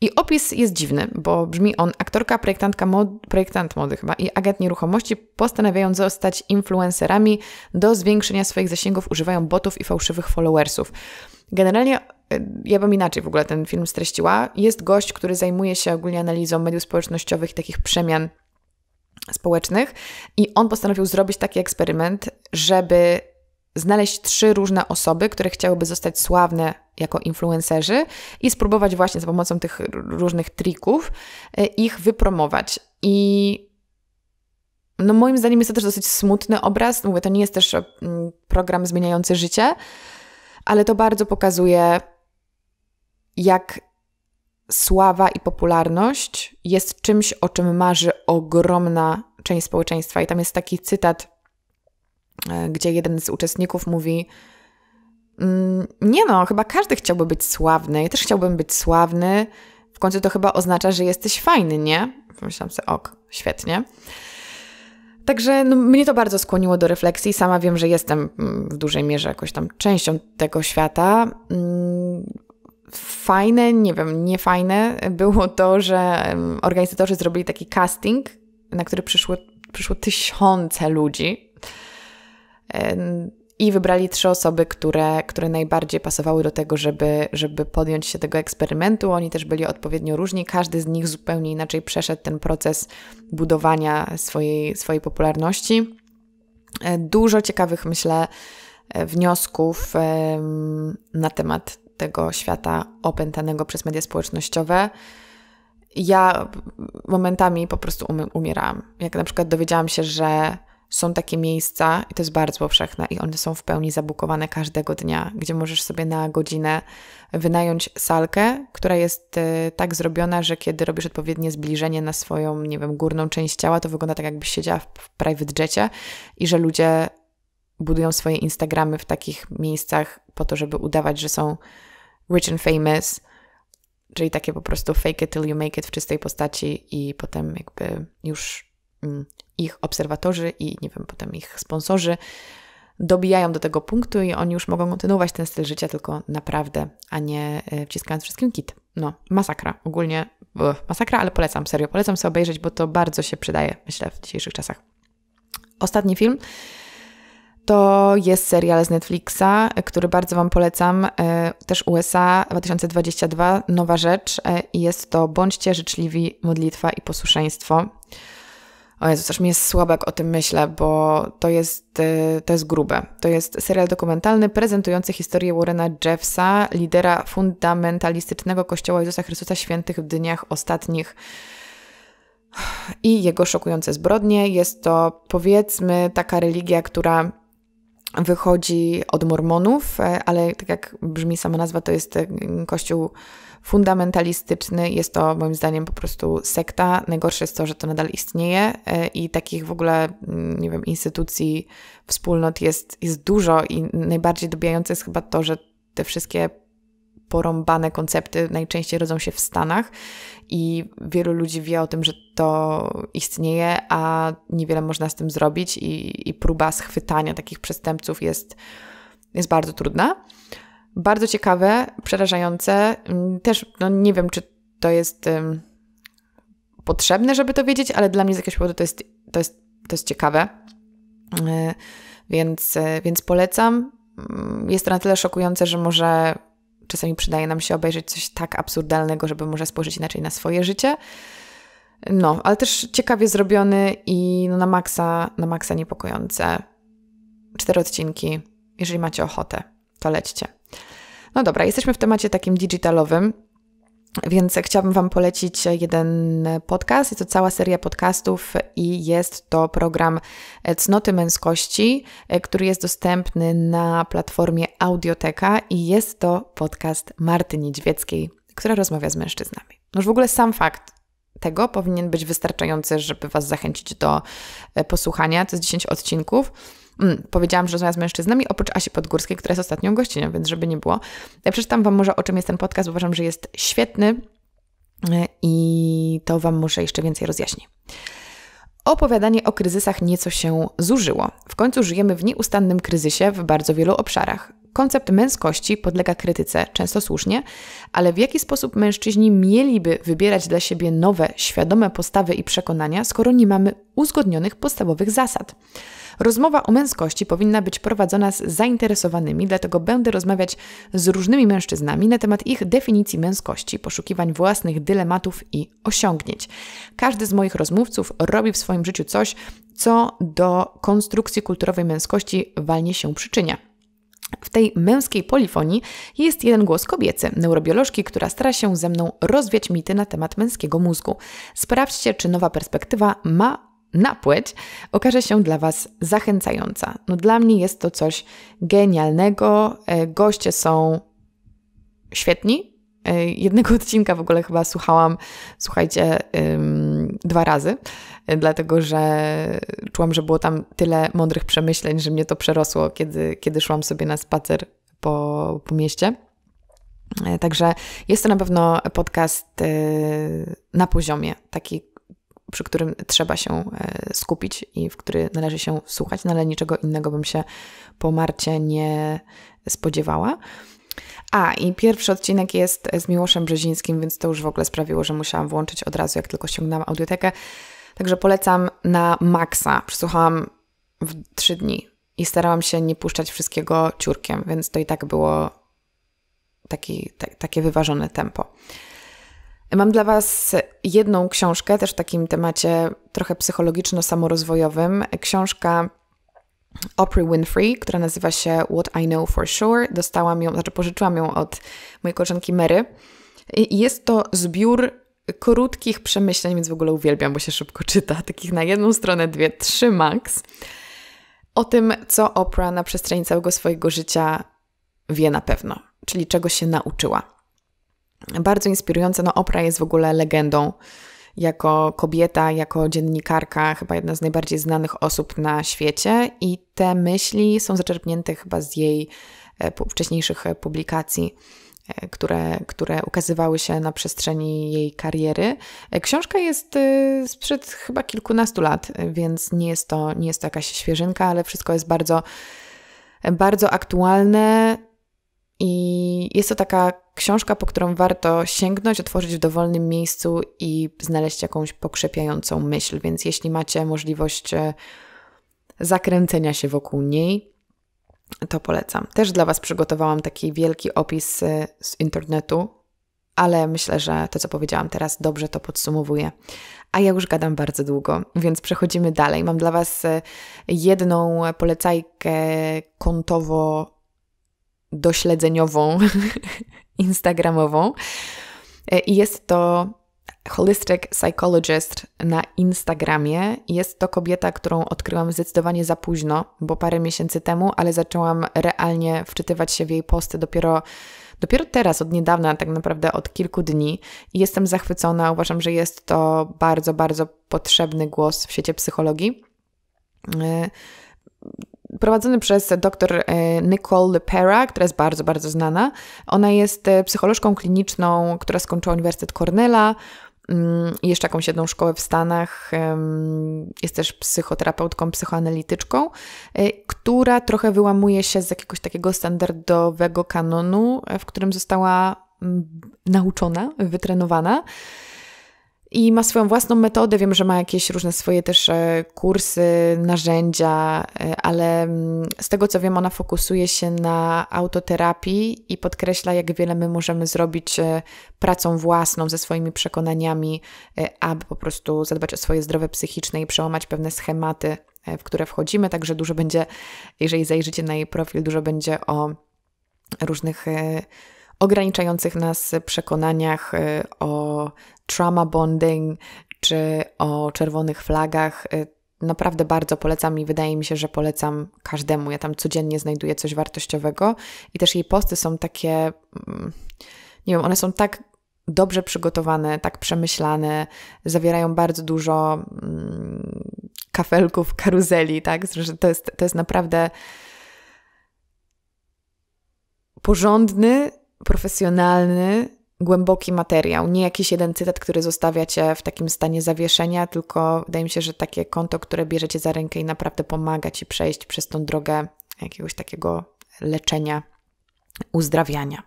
I opis jest dziwny, bo brzmi on aktorka, projektantka mod, projektant mody chyba i agent nieruchomości postanawiają zostać influencerami do zwiększenia swoich zasięgów, używają botów i fałszywych followersów. Generalnie y, ja bym inaczej w ogóle ten film streściła. Jest gość, który zajmuje się ogólnie analizą mediów społecznościowych i takich przemian społecznych i on postanowił zrobić taki eksperyment, żeby znaleźć trzy różne osoby, które chciałyby zostać sławne jako influencerzy i spróbować właśnie za pomocą tych różnych trików e, ich wypromować. I no moim zdaniem jest to też dosyć smutny obraz. Mówię, to nie jest też e, program zmieniający życie, ale to bardzo pokazuje, jak sława i popularność jest czymś, o czym marzy ogromna część społeczeństwa. I tam jest taki cytat, e, gdzie jeden z uczestników mówi: mm, Nie no, chyba każdy chciałby być sławny. Ja też chciałbym być sławny. W końcu to chyba oznacza, że jesteś fajny, nie? Pomyślałam sobie, ok, świetnie. Także no, mnie to bardzo skłoniło do refleksji. Sama wiem, że jestem mm, w dużej mierze jakoś tam częścią tego świata. Mm, fajne, nie wiem, niefajne było to, że organizatorzy zrobili taki casting, na który przyszły, przyszło tysiące ludzi. I wybrali trzy osoby, które, które najbardziej pasowały do tego, żeby, żeby podjąć się tego eksperymentu. Oni też byli odpowiednio różni. Każdy z nich zupełnie inaczej przeszedł ten proces budowania swojej, swojej popularności. E, dużo ciekawych, myślę, e, wniosków na temat tego świata opętanego przez media społecznościowe, ja momentami po prostu um, umierałam. Jak na przykład dowiedziałam się, że są takie miejsca, i to jest bardzo powszechne, i one są w pełni zabukowane każdego dnia, gdzie możesz sobie na godzinę wynająć salkę, która jest y, tak zrobiona, że kiedy robisz odpowiednie zbliżenie na swoją, nie wiem, górną część ciała, to wygląda tak, jakbyś siedziała w, w private i że ludzie budują swoje Instagramy w takich miejscach po to, żeby udawać, że są Rich and Famous, czyli takie po prostu fake it till you make it w czystej postaci i potem jakby już mm, ich obserwatorzy i nie wiem, potem ich sponsorzy dobijają do tego punktu i oni już mogą kontynuować ten styl życia tylko naprawdę, a nie e, wciskając wszystkim kit. No, masakra. Ogólnie masakra, ale polecam, serio, polecam sobie obejrzeć, bo to bardzo się przydaje, myślę, w dzisiejszych czasach. Ostatni film to jest serial z Netflixa, który bardzo Wam polecam, e, też USA 2022, nowa rzecz e, i jest to Bądźcie życzliwi, modlitwa i posłuszeństwo. O Jezus, aż mi jest słabe, jak o tym myślę, bo to jest, e, to jest grube. To jest serial dokumentalny prezentujący historię Warrena Jeffsa, lidera fundamentalistycznego Kościoła Jezusa Chrystusa Świętych w dniach ostatnich i jego szokujące zbrodnie. Jest to, powiedzmy, taka religia, która wychodzi od Mormonów, e, ale tak jak brzmi sama nazwa, to jest e, kościół fundamentalistyczny. Jest to moim zdaniem po prostu sekta. Najgorsze jest to, że to nadal istnieje e, i takich w ogóle, mm, nie wiem, instytucji, wspólnot jest, jest dużo i najbardziej dobijające jest chyba to, że te wszystkie porąbane koncepty najczęściej rodzą się w Stanach i wielu ludzi wie o tym, że to istnieje, a niewiele można z tym zrobić i, i próba schwytania takich przestępców jest, jest bardzo trudna. Bardzo ciekawe, przerażające. Mm, też no, nie wiem, czy to jest um, potrzebne, żeby to wiedzieć, ale dla mnie z jakiegoś powodu to jest, to jest, to jest ciekawe. Y, więc, y, więc polecam. Mm, jest to na tyle szokujące, że może Czasami przydaje nam się obejrzeć coś tak absurdalnego, żeby może spojrzeć inaczej na swoje życie. No, ale też ciekawie zrobiony i no na maksa, na maksa niepokojące. Cztery odcinki. Jeżeli macie ochotę, to lećcie. No dobra, jesteśmy w temacie takim digitalowym. Więc chciałabym Wam polecić jeden podcast. Jest to cała seria podcastów i jest to program Cnoty Męskości, który jest dostępny na platformie Audioteka i jest to podcast Marty Niedźwieckiej, która rozmawia z mężczyznami. Noż w ogóle sam fakt tego powinien być wystarczający, żeby Was zachęcić do e, posłuchania. To jest 10 odcinków. Mm, powiedziałam, że rozmawiam z mężczyznami, oprócz Asi Podgórskiej, która jest ostatnią gościnią, więc żeby nie było. Ja przeczytam Wam może, o czym jest ten podcast, uważam, że jest świetny e, i to Wam może jeszcze więcej rozjaśnić. Opowiadanie o kryzysach nieco się zużyło. W końcu żyjemy w nieustannym kryzysie w bardzo wielu obszarach koncept męskości podlega krytyce, często słusznie, ale w jaki sposób mężczyźni mieliby wybierać dla siebie nowe, świadome postawy i przekonania, skoro nie mamy uzgodnionych podstawowych zasad? Rozmowa o męskości powinna być prowadzona z zainteresowanymi, dlatego będę rozmawiać z różnymi mężczyznami na temat ich definicji męskości, poszukiwań własnych dylematów i osiągnięć. Każdy z moich rozmówców robi w swoim życiu coś, co do konstrukcji kulturowej męskości walnie się przyczynia. W tej męskiej polifonii jest jeden głos kobiecy, neurobiolożki, która stara się ze mną rozwiać mity na temat męskiego mózgu. Sprawdźcie, czy nowa perspektywa ma na płeć okaże się dla Was zachęcająca. No, dla mnie jest to coś genialnego. E, goście są świetni. E, jednego odcinka w ogóle chyba słuchałam, słuchajcie, dwa razy Y, dlatego że czułam, że było tam tyle mądrych przemyśleń, że mnie to przerosło, kiedy, kiedy szłam sobie na spacer po, po mieście. Y, także jest to na pewno podcast y, na poziomie, taki, przy którym trzeba się skupić i w który należy się słuchać, no ale niczego innego bym się po Marcie nie spodziewała. A, i pierwszy odcinek jest z Miłoszem Brzezińskim, więc to już w ogóle sprawiło, że musiałam włączyć od razu, jak tylko ściągnęłam audiotekę. Także polecam na maksa. Przesłuchałam w trzy dni i starałam się nie puszczać wszystkiego ciurkiem, więc to i tak było taki, t- takie wyważone tempo. Mam dla Was jedną książkę, też w takim temacie trochę psychologiczno-samorozwojowym. Książka Oprah Winfrey, która nazywa się What I Know For Sure. Dostałam ją, znaczy pożyczyłam ją od mojej koleżanki Mary. Jest to zbiór krótkich przemyśleń, więc w ogóle uwielbiam, bo się szybko czyta, takich na jedną stronę, dwie, trzy max, o tym, co Oprah na przestrzeni całego swojego życia wie na pewno, czyli czego się nauczyła. Bardzo inspirujące, no Oprah jest w ogóle legendą jako kobieta, jako dziennikarka, chyba jedna z najbardziej znanych osób na świecie i te myśli są zaczerpnięte chyba z jej e, wcześniejszych e, publikacji E, które, które ukazywały się na przestrzeni jej kariery. E, książka jest e, sprzed chyba kilkunastu lat, więc nie jest to, nie jest to jakaś świeżynka, ale wszystko jest bardzo, bardzo aktualne. I jest to taka książka, po którą warto sięgnąć, otworzyć w dowolnym miejscu i znaleźć jakąś pokrzepiającą myśl. Więc jeśli macie możliwość zakręcenia się wokół niej, to polecam. Też dla Was przygotowałam taki wielki opis y, z internetu, ale myślę, że to, co powiedziałam teraz, dobrze to podsumowuje. A ja już gadam bardzo długo, więc przechodzimy dalej. Mam dla Was y, jedną polecajkę kontowo dośledzeniową, instagramową. Y, I jest to Holistic Psychologist na Instagramie. Jest to kobieta, którą odkryłam zdecydowanie za późno, bo parę miesięcy temu, ale zaczęłam realnie wczytywać się w jej posty dopiero Dopiero teraz, od niedawna, tak naprawdę od kilku dni, jestem zachwycona. Uważam, że jest to bardzo, bardzo potrzebny głos w świecie psychologii. E, prowadzony przez dr e, Nicole Lepera, która jest bardzo, bardzo znana. Ona jest e, psycholożką kliniczną, która skończyła Uniwersytet Cornella Mm, jeszcze jakąś jedną szkołę w Stanach. Jest też psychoterapeutką, psychoanalityczką, y, która trochę wyłamuje się z jakiegoś takiego standardowego kanonu, w którym została mm, nauczona, wytrenowana i ma swoją własną metodę. Wiem, że ma jakieś różne swoje też e, kursy, narzędzia, e, ale mm, z tego co wiem, ona fokusuje się na autoterapii i podkreśla, jak wiele my możemy zrobić e, pracą własną ze swoimi przekonaniami, aby po prostu zadbać o swoje zdrowie psychiczne i przełamać pewne schematy, w które wchodzimy. Także dużo będzie, jeżeli zajrzycie na jej profil, dużo będzie o różnych ograniczających nas przekonaniach y, o trauma bonding czy o czerwonych flagach. Y, naprawdę bardzo polecam i wydaje mi się, że polecam każdemu. Ja tam codziennie znajduję coś wartościowego i też jej posty są takie, mm, nie wiem, one są tak dobrze przygotowane, tak przemyślane, zawierają bardzo dużo mm, kafelków, karuzeli, tak? To jest, to jest naprawdę porządny, profesjonalny, głęboki materiał, nie jakiś jeden cytat, który zostawia cię w takim stanie zawieszenia, tylko wydaje mi się, że takie konto, które bierzecie za rękę i naprawdę pomaga ci przejść przez tą drogę jakiegoś takiego leczenia, uzdrawiania.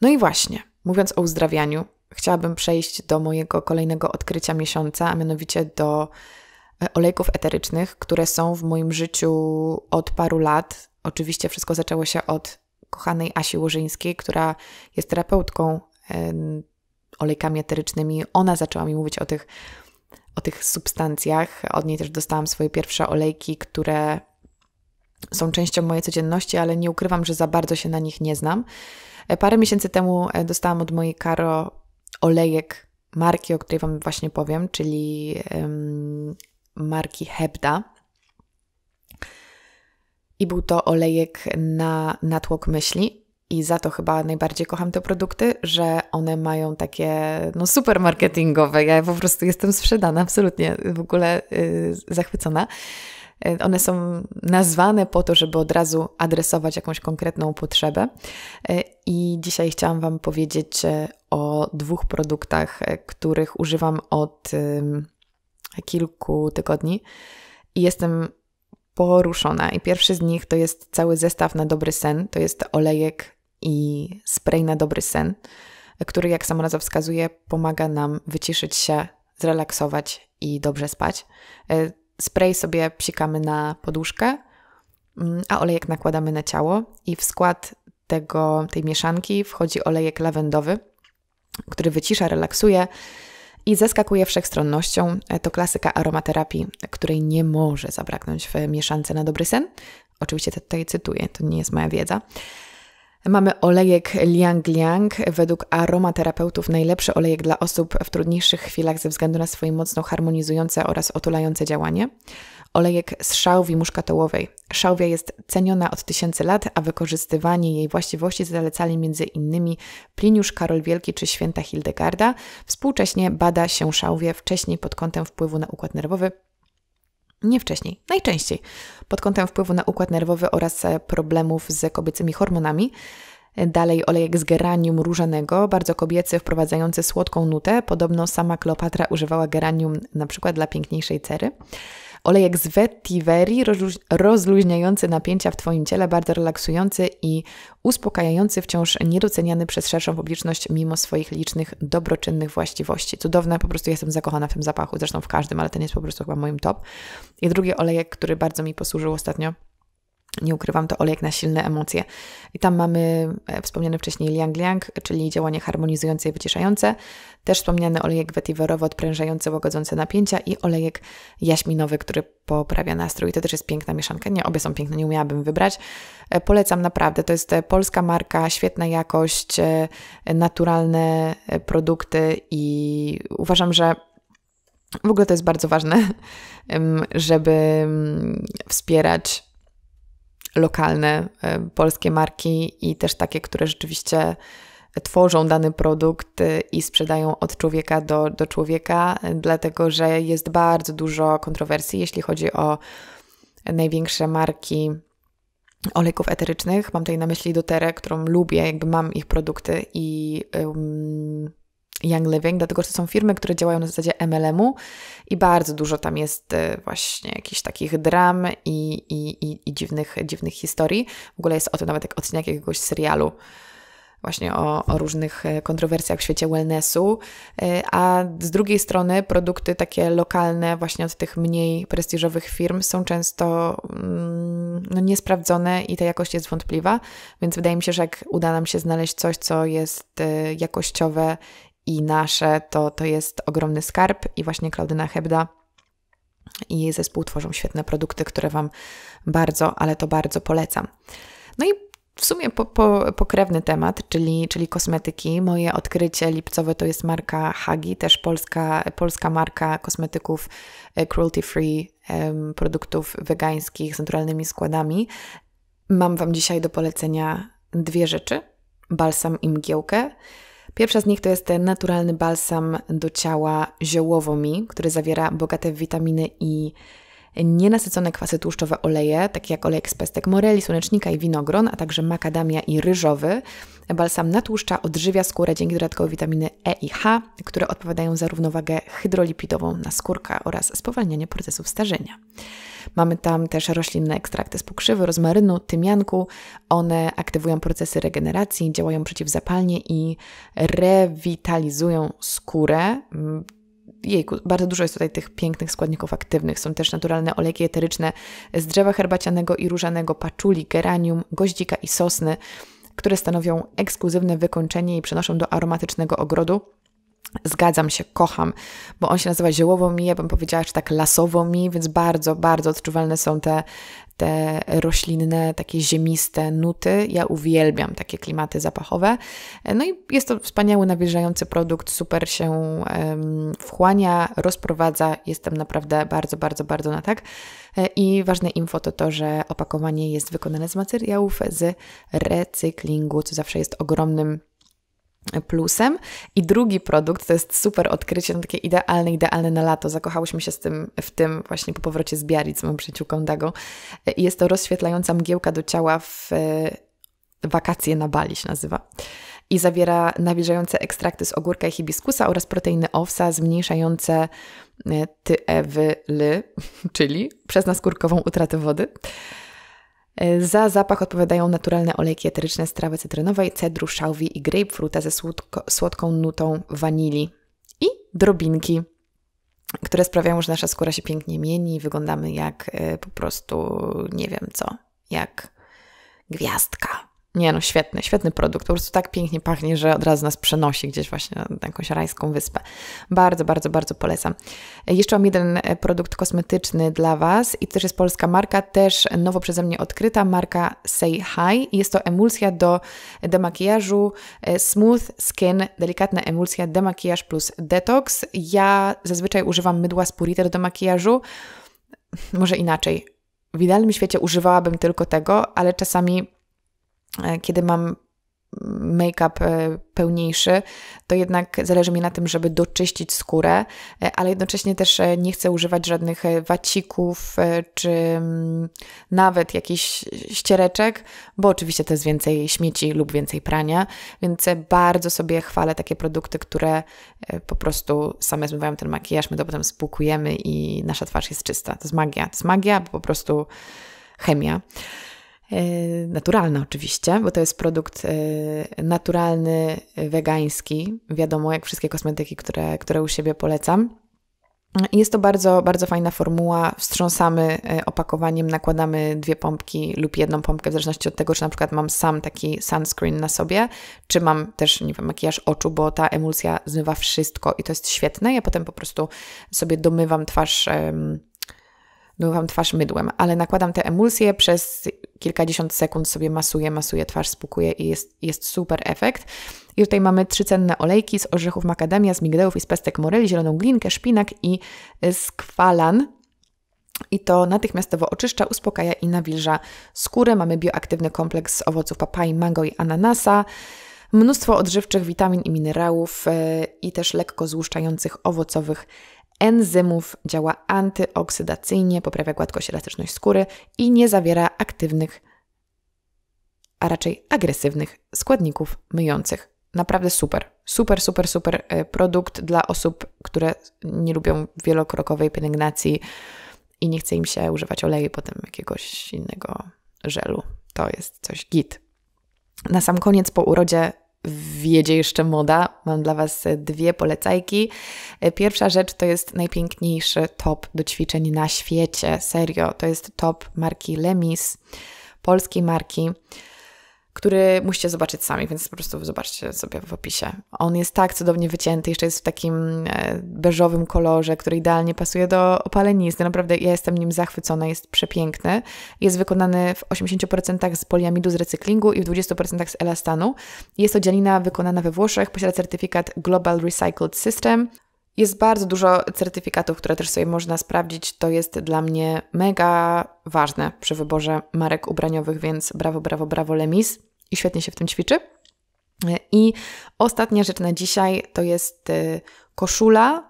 No i właśnie, mówiąc o uzdrawianiu, chciałabym przejść do mojego kolejnego odkrycia miesiąca, a mianowicie do e, olejków eterycznych, które są w moim życiu od paru lat. Oczywiście wszystko zaczęło się od kochanej Asi Łożyńskiej, która jest terapeutką olejkami eterycznymi. Ona zaczęła mi mówić o tych, o tych substancjach. Od niej też dostałam swoje pierwsze olejki, które są częścią mojej codzienności, ale nie ukrywam, że za bardzo się na nich nie znam. E, parę miesięcy temu e, dostałam od mojej Karo olejek marki, o której Wam właśnie powiem, czyli um, marki Hebda i był to olejek na natłok myśli. I za to chyba najbardziej kocham te produkty, że one mają takie no, super marketingowe. Ja po prostu jestem sprzedana, absolutnie w ogóle yy, zachwycona. Y, one są nazwane po to, żeby od razu adresować jakąś konkretną potrzebę. Y, I dzisiaj chciałam Wam powiedzieć y, o dwóch produktach, których używam od kilku tygodni i jestem poruszona. I pierwszy z nich to jest cały zestaw na dobry sen. To jest olejek i spray na dobry sen, który, jak sama nazwa wskazuje, pomaga nam wyciszyć się, zrelaksować i dobrze spać. E, spray sobie psikamy na poduszkę, mm, a olejek nakładamy na ciało. I w skład tego, tej mieszanki wchodzi olejek lawendowy, który wycisza, relaksuje i zaskakuje wszechstronnością. E, to klasyka aromaterapii, której nie może zabraknąć w mieszance na dobry sen. Oczywiście to tutaj cytuję, to nie jest moja wiedza. Mamy olejek Liang Liang, według aromaterapeutów najlepszy olejek dla osób w trudniejszych chwilach ze względu na swoje mocno harmonizujące oraz otulające działanie olejek z szałwi muszkatołowej. Szałwia jest ceniona od tysięcy lat, a wykorzystywanie jej właściwości zalecali m.in. Pliniusz Karol Wielki czy święta Hildegarda. Współcześnie bada się szałwie wcześniej pod kątem wpływu na układ nerwowy, nie wcześniej, najczęściej pod kątem wpływu na układ nerwowy oraz problemów z kobiecymi hormonami. Dalej olejek z geranium różanego, bardzo kobiecy, wprowadzający słodką nutę. Podobno sama Kleopatra używała geranium na przykład dla piękniejszej cery. Olejek z Vetiveri, rozluźniający napięcia w Twoim ciele, bardzo relaksujący i uspokajający, wciąż niedoceniany przez szerszą publiczność mimo swoich licznych dobroczynnych właściwości. Cudowne, po prostu jestem zakochana w tym zapachu, zresztą w każdym, ale ten jest po prostu chyba moim top. I drugi olejek, który bardzo mi posłużył ostatnio, nie ukrywam, to olejek na silne emocje. I tam mamy e, wspomniany wcześniej liang liang, czyli działanie harmonizujące i wyciszające, też wspomniany olejek wetiwerowy, odprężający, łagodzący napięcia i olejek jaśminowy, który poprawia nastrój. I to też jest piękna mieszanka. Nie, obie są piękne, nie umiałabym wybrać. E, polecam naprawdę, to jest e, polska marka, świetna jakość, naturalne produkty i uważam, że w ogóle to jest bardzo ważne, żeby mm, wspierać lokalne e, polskie marki i też takie, które rzeczywiście tworzą dany produkt e, i sprzedają od człowieka do, do człowieka, e, dlatego że jest bardzo dużo kontrowersji, jeśli chodzi o największe marki olejków eterycznych. Mam tutaj na myśli doterę, którą lubię, jakby mam ich produkty i um, Young Living, dlatego że to są firmy, które działają na zasadzie MLM-u i bardzo dużo tam jest e, właśnie jakichś takich dram i, i, i, i dziwnych, dziwnych historii. W ogóle jest o tym nawet jak odcinek jakiegoś serialu właśnie o, o, różnych e, kontrowersjach w świecie wellnessu, e, a z drugiej strony produkty takie lokalne, właśnie od tych mniej prestiżowych firm, są często mm, no, niesprawdzone i ta jakość jest wątpliwa, więc wydaje mi się, że jak uda nam się znaleźć coś, co jest jakościowe i nasze, to, to jest ogromny skarb i właśnie Klaudyna Hebda i jej zespół tworzą świetne produkty, które Wam bardzo, ale to bardzo polecam. No i w sumie po, po, pokrewny temat, czyli, czyli kosmetyki. Moje odkrycie lipcowe to jest marka Hagi, też polska, polska marka kosmetyków e, cruelty free, produktów wegańskich z naturalnymi składami. Mam Wam dzisiaj do polecenia dwie rzeczy: balsam i mgiełkę. Pierwsza z nich to jest ten naturalny balsam do ciała ziołowo mi, który zawiera bogate w witaminy i nienasycone kwasy tłuszczowe oleje, takie jak olejek z pestek moreli, słonecznika i winogron, a także makadamia i ryżowy. Balsam natłuszcza, odżywia skórę dzięki dodatkowi witaminy E i H, które odpowiadają za równowagę hydrolipidową na skórka oraz spowalnianie procesów starzenia. Mamy tam też roślinne ekstrakty z pokrzywy, rozmarynu, tymianku. One aktywują procesy regeneracji, działają przeciwzapalnie i rewitalizują skórę jejku, bardzo dużo jest tutaj tych pięknych składników aktywnych. Są też naturalne oleje eteryczne z drzewa herbacianego i różanego, paczuli, geranium, goździka i sosny, które stanowią ekskluzywne wykończenie i przenoszą do aromatycznego ogrodu Zgadzam się, kocham, bo on się nazywa ziołową mi, ja bym powiedziała, czy tak Lasową mi, więc bardzo, bardzo odczuwalne są te, te roślinne, takie ziemiste nuty. Ja uwielbiam takie klimaty zapachowe. No i jest to wspaniały, nawilżający produkt, super się um, wchłania, rozprowadza. Jestem naprawdę bardzo, bardzo, bardzo na tak. E, I ważne info to to, że opakowanie jest wykonane z materiałów z recyklingu, co zawsze jest ogromnym plusem. I drugi produkt, to jest super odkrycie, no takie idealne, idealne na lato. Zakochałyśmy się z tym, w tym właśnie po powrocie z Biarritz, moją przyjaciółką Dago. I jest to rozświetlająca mgiełka do ciała w e, wakacje na Bali się nazywa. I zawiera nawilżające ekstrakty z ogórka i hibiskusa oraz proteiny owsa zmniejszające e, l, czyli przez naskórkową utratę wody E, za zapach odpowiadają naturalne olejki eteryczne z trawy cytrynowej, cedru, szałwi i grapefruta ze słodko, słodką nutą wanilii i drobinki które sprawiają, że nasza skóra się pięknie mieni i wyglądamy jak e, po prostu nie wiem co, jak gwiazdka. Nie no, świetny, świetny produkt. Po prostu tak pięknie pachnie, że od razu nas przenosi gdzieś właśnie na jakąś rajską wyspę. Bardzo, bardzo, bardzo polecam. Jeszcze mam jeden e, produkt kosmetyczny dla Was i to też jest polska marka, też nowo przeze mnie odkryta, marka Say Hi. Jest to emulsja do demakijażu e, Smooth Skin, delikatna emulsja demakijaż plus detox. Ja zazwyczaj używam mydła z Puriter do makijażu. Może inaczej. W idealnym świecie używałabym tylko tego, ale czasami E, kiedy mam make-up e, pełniejszy, to jednak zależy mi na tym, żeby doczyścić skórę, e, ale jednocześnie też nie chcę używać żadnych wacików czy mm, nawet jakichś ściereczek, bo oczywiście to jest więcej śmieci lub więcej prania, więc bardzo sobie chwalę takie produkty, które po prostu same zmywają ten makijaż, my to potem spłukujemy i nasza twarz jest czysta. To jest magia, to jest magia, po prostu chemia. E, naturalna oczywiście, bo to jest produkt e, naturalny, wegański. Wiadomo, jak wszystkie kosmetyki, które, które u siebie polecam. Jest to bardzo, bardzo fajna formuła. Wstrząsamy e, opakowaniem, nakładamy dwie pompki lub jedną pompkę, w zależności od tego, czy na przykład mam sam taki sunscreen na sobie, czy mam też, nie wiem, makijaż oczu, bo ta emulsja zmywa wszystko i to jest świetne. Ja potem po prostu sobie domywam twarz. Byłam twarz mydłem, ale nakładam te emulsje, przez kilkadziesiąt sekund sobie masuję, masuję twarz, spukuję i jest, jest super efekt. I tutaj mamy trzy cenne olejki z orzechów makadamia, z migdałów i z pestek moreli, zieloną glinkę, szpinak i y, skwalan. I to natychmiastowo oczyszcza, uspokaja i nawilża skórę. Mamy bioaktywny kompleks z owoców papai, mango i ananasa mnóstwo odżywczych witamin i minerałów yy, i też lekko złuszczających owocowych enzymów, działa antyoksydacyjnie, poprawia gładkość i elastyczność skóry i nie zawiera aktywnych, a raczej agresywnych składników myjących. Naprawdę super, super, super, super e, produkt dla osób, które nie lubią wielokrokowej pielęgnacji i nie chce im się używać oleju, potem jakiegoś innego żelu. To jest coś git. Na sam koniec po urodzie wiedzie jeszcze moda. Mam dla Was dwie polecajki. Pierwsza rzecz to jest najpiękniejszy top do ćwiczeń na świecie. Serio, to jest top marki Lemis, polskiej marki który musicie zobaczyć sami, więc po prostu zobaczcie sobie w opisie. On jest tak cudownie wycięty, jeszcze jest w takim e, beżowym kolorze, który idealnie pasuje do opalenizny. Naprawdę ja jestem nim zachwycona, jest przepiękny. Jest wykonany w 80% z poliamidu z recyklingu i w 20% z elastanu. Jest to dzielina wykonana we Włoszech, posiada certyfikat Global Recycled System. Jest bardzo dużo certyfikatów, które też sobie można sprawdzić. To jest dla mnie mega ważne przy wyborze marek ubraniowych, więc brawo, brawo, brawo Lemis i świetnie się w tym ćwiczy. I ostatnia rzecz na dzisiaj to jest y, koszula.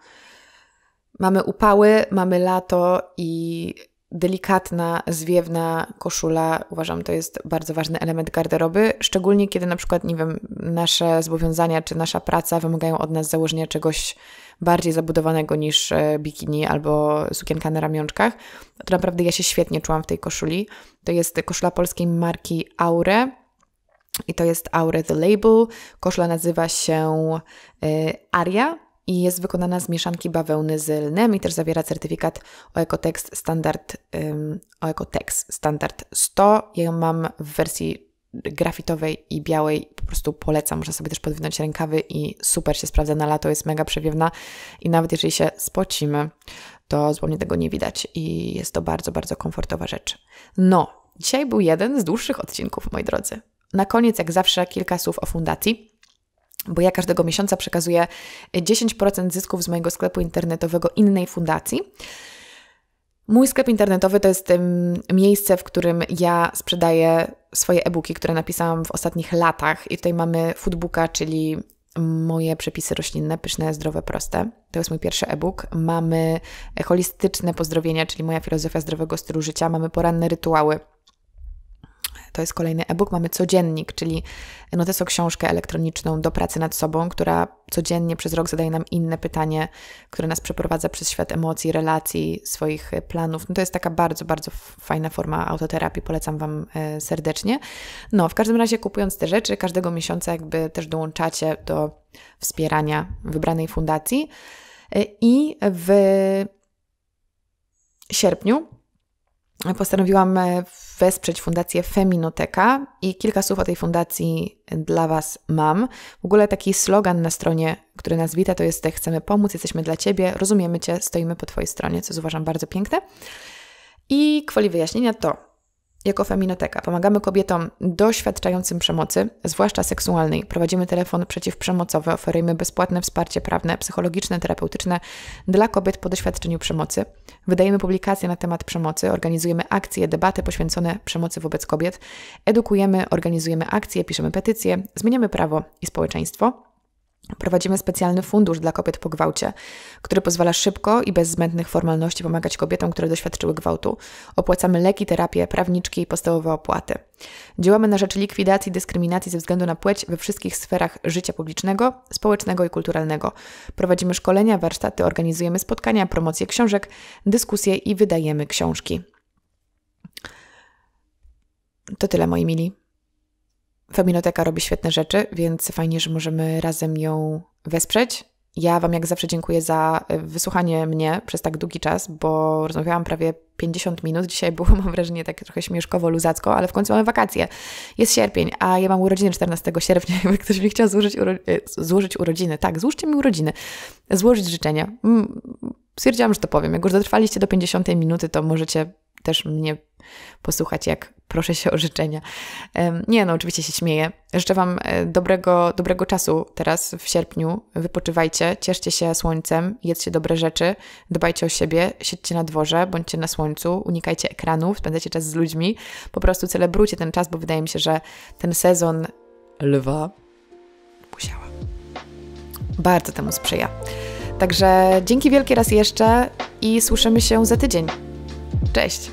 Mamy upały, mamy lato i delikatna, zwiewna koszula, uważam, to jest bardzo ważny element garderoby, szczególnie kiedy na przykład, nie wiem, nasze zobowiązania czy nasza praca wymagają od nas założenia czegoś bardziej zabudowanego niż e, bikini albo sukienka na ramionczkach, to naprawdę ja się świetnie czułam w tej koszuli. To jest koszula polskiej marki Aure. I to jest Aure The Label. Koszula nazywa się e, Aria i jest wykonana z mieszanki bawełny z lnem i też zawiera certyfikat o Ecotext Standard, um, Standard 100. Ja ją mam w wersji grafitowej i białej. Po prostu polecam, można sobie też podwinąć rękawy i super się sprawdza na lato, jest mega przewiewna i nawet jeżeli się spocimy, to zupełnie tego nie widać i jest to bardzo, bardzo komfortowa rzecz. No, dzisiaj był jeden z dłuższych odcinków, moi drodzy. Na koniec, jak zawsze, kilka słów o fundacji bo ja każdego miesiąca przekazuję 10% zysków z mojego sklepu internetowego innej fundacji. Mój sklep internetowy to jest miejsce, w którym ja sprzedaję swoje e-booki, które napisałam w ostatnich latach. I tutaj mamy foodbooka, czyli moje przepisy roślinne, pyszne, zdrowe, proste. To jest mój pierwszy e-book. Mamy holistyczne pozdrowienia, czyli moja filozofia zdrowego stylu życia. Mamy poranne rytuały, to jest kolejny e-book. Mamy codziennik, czyli no to są książkę elektroniczną do pracy nad sobą, która codziennie przez rok zadaje nam inne pytanie, które nas przeprowadza przez świat emocji, relacji, swoich planów. No to jest taka bardzo, bardzo fajna forma autoterapii. Polecam Wam e, serdecznie. No, w każdym razie kupując te rzeczy, każdego miesiąca jakby też dołączacie do wspierania wybranej fundacji. E, I w sierpniu postanowiłam e, wesprzeć Fundację Feminoteka i kilka słów o tej fundacji dla Was mam. W ogóle taki slogan na stronie, który nas wita, to jest e, chcemy pomóc, jesteśmy dla Ciebie, rozumiemy Cię, stoimy po Twojej stronie, co uważam bardzo piękne. I kwoli wyjaśnienia to jako feminoteka pomagamy kobietom doświadczającym przemocy, zwłaszcza seksualnej. Prowadzimy telefon przeciwprzemocowy, oferujemy bezpłatne wsparcie prawne, psychologiczne, terapeutyczne dla kobiet po doświadczeniu przemocy. Wydajemy publikacje na temat przemocy, organizujemy akcje, debaty poświęcone przemocy wobec kobiet, edukujemy, organizujemy akcje, piszemy petycje, zmieniamy prawo i społeczeństwo. Prowadzimy specjalny fundusz dla kobiet po gwałcie, który pozwala szybko i bez zbędnych formalności pomagać kobietom, które doświadczyły gwałtu. Opłacamy leki, terapię, prawniczki i podstawowe opłaty. Działamy na rzecz likwidacji dyskryminacji ze względu na płeć we wszystkich sferach życia publicznego, społecznego i kulturalnego. Prowadzimy szkolenia, warsztaty, organizujemy spotkania, promocje książek, dyskusje i wydajemy książki. To tyle, moi mili. Feminoteka robi świetne rzeczy, więc fajnie, że możemy razem ją wesprzeć. Ja Wam jak zawsze dziękuję za e, wysłuchanie mnie przez tak długi czas, bo rozmawiałam prawie 50 minut. Dzisiaj było, mam wrażenie, tak trochę śmieszkowo, luzacko, ale w końcu mamy wakacje. Jest sierpień, a ja mam urodziny 14 sierpnia. Jakby ktoś mi chciał złożyć, uro... E, złożyć urodziny, tak, złóżcie mi urodziny, złożyć życzenia. Mm, stwierdziłam, że to powiem. Jak już dotrwaliście do 50 minuty, to możecie też mnie posłuchać, jak proszę się o życzenia. Nie, no oczywiście się śmieję. Życzę Wam e, dobrego, dobrego czasu teraz w sierpniu. Wypoczywajcie, cieszcie się słońcem, jedzcie dobre rzeczy, dbajcie o siebie, siedźcie na dworze, bądźcie na słońcu, unikajcie ekranów, spędzajcie czas z ludźmi. Po prostu celebrujcie ten czas, bo wydaje mi się, że ten sezon lwa musiała. Bardzo temu sprzyja. Także dzięki wielkie raz jeszcze i słyszymy się za tydzień. Cześć!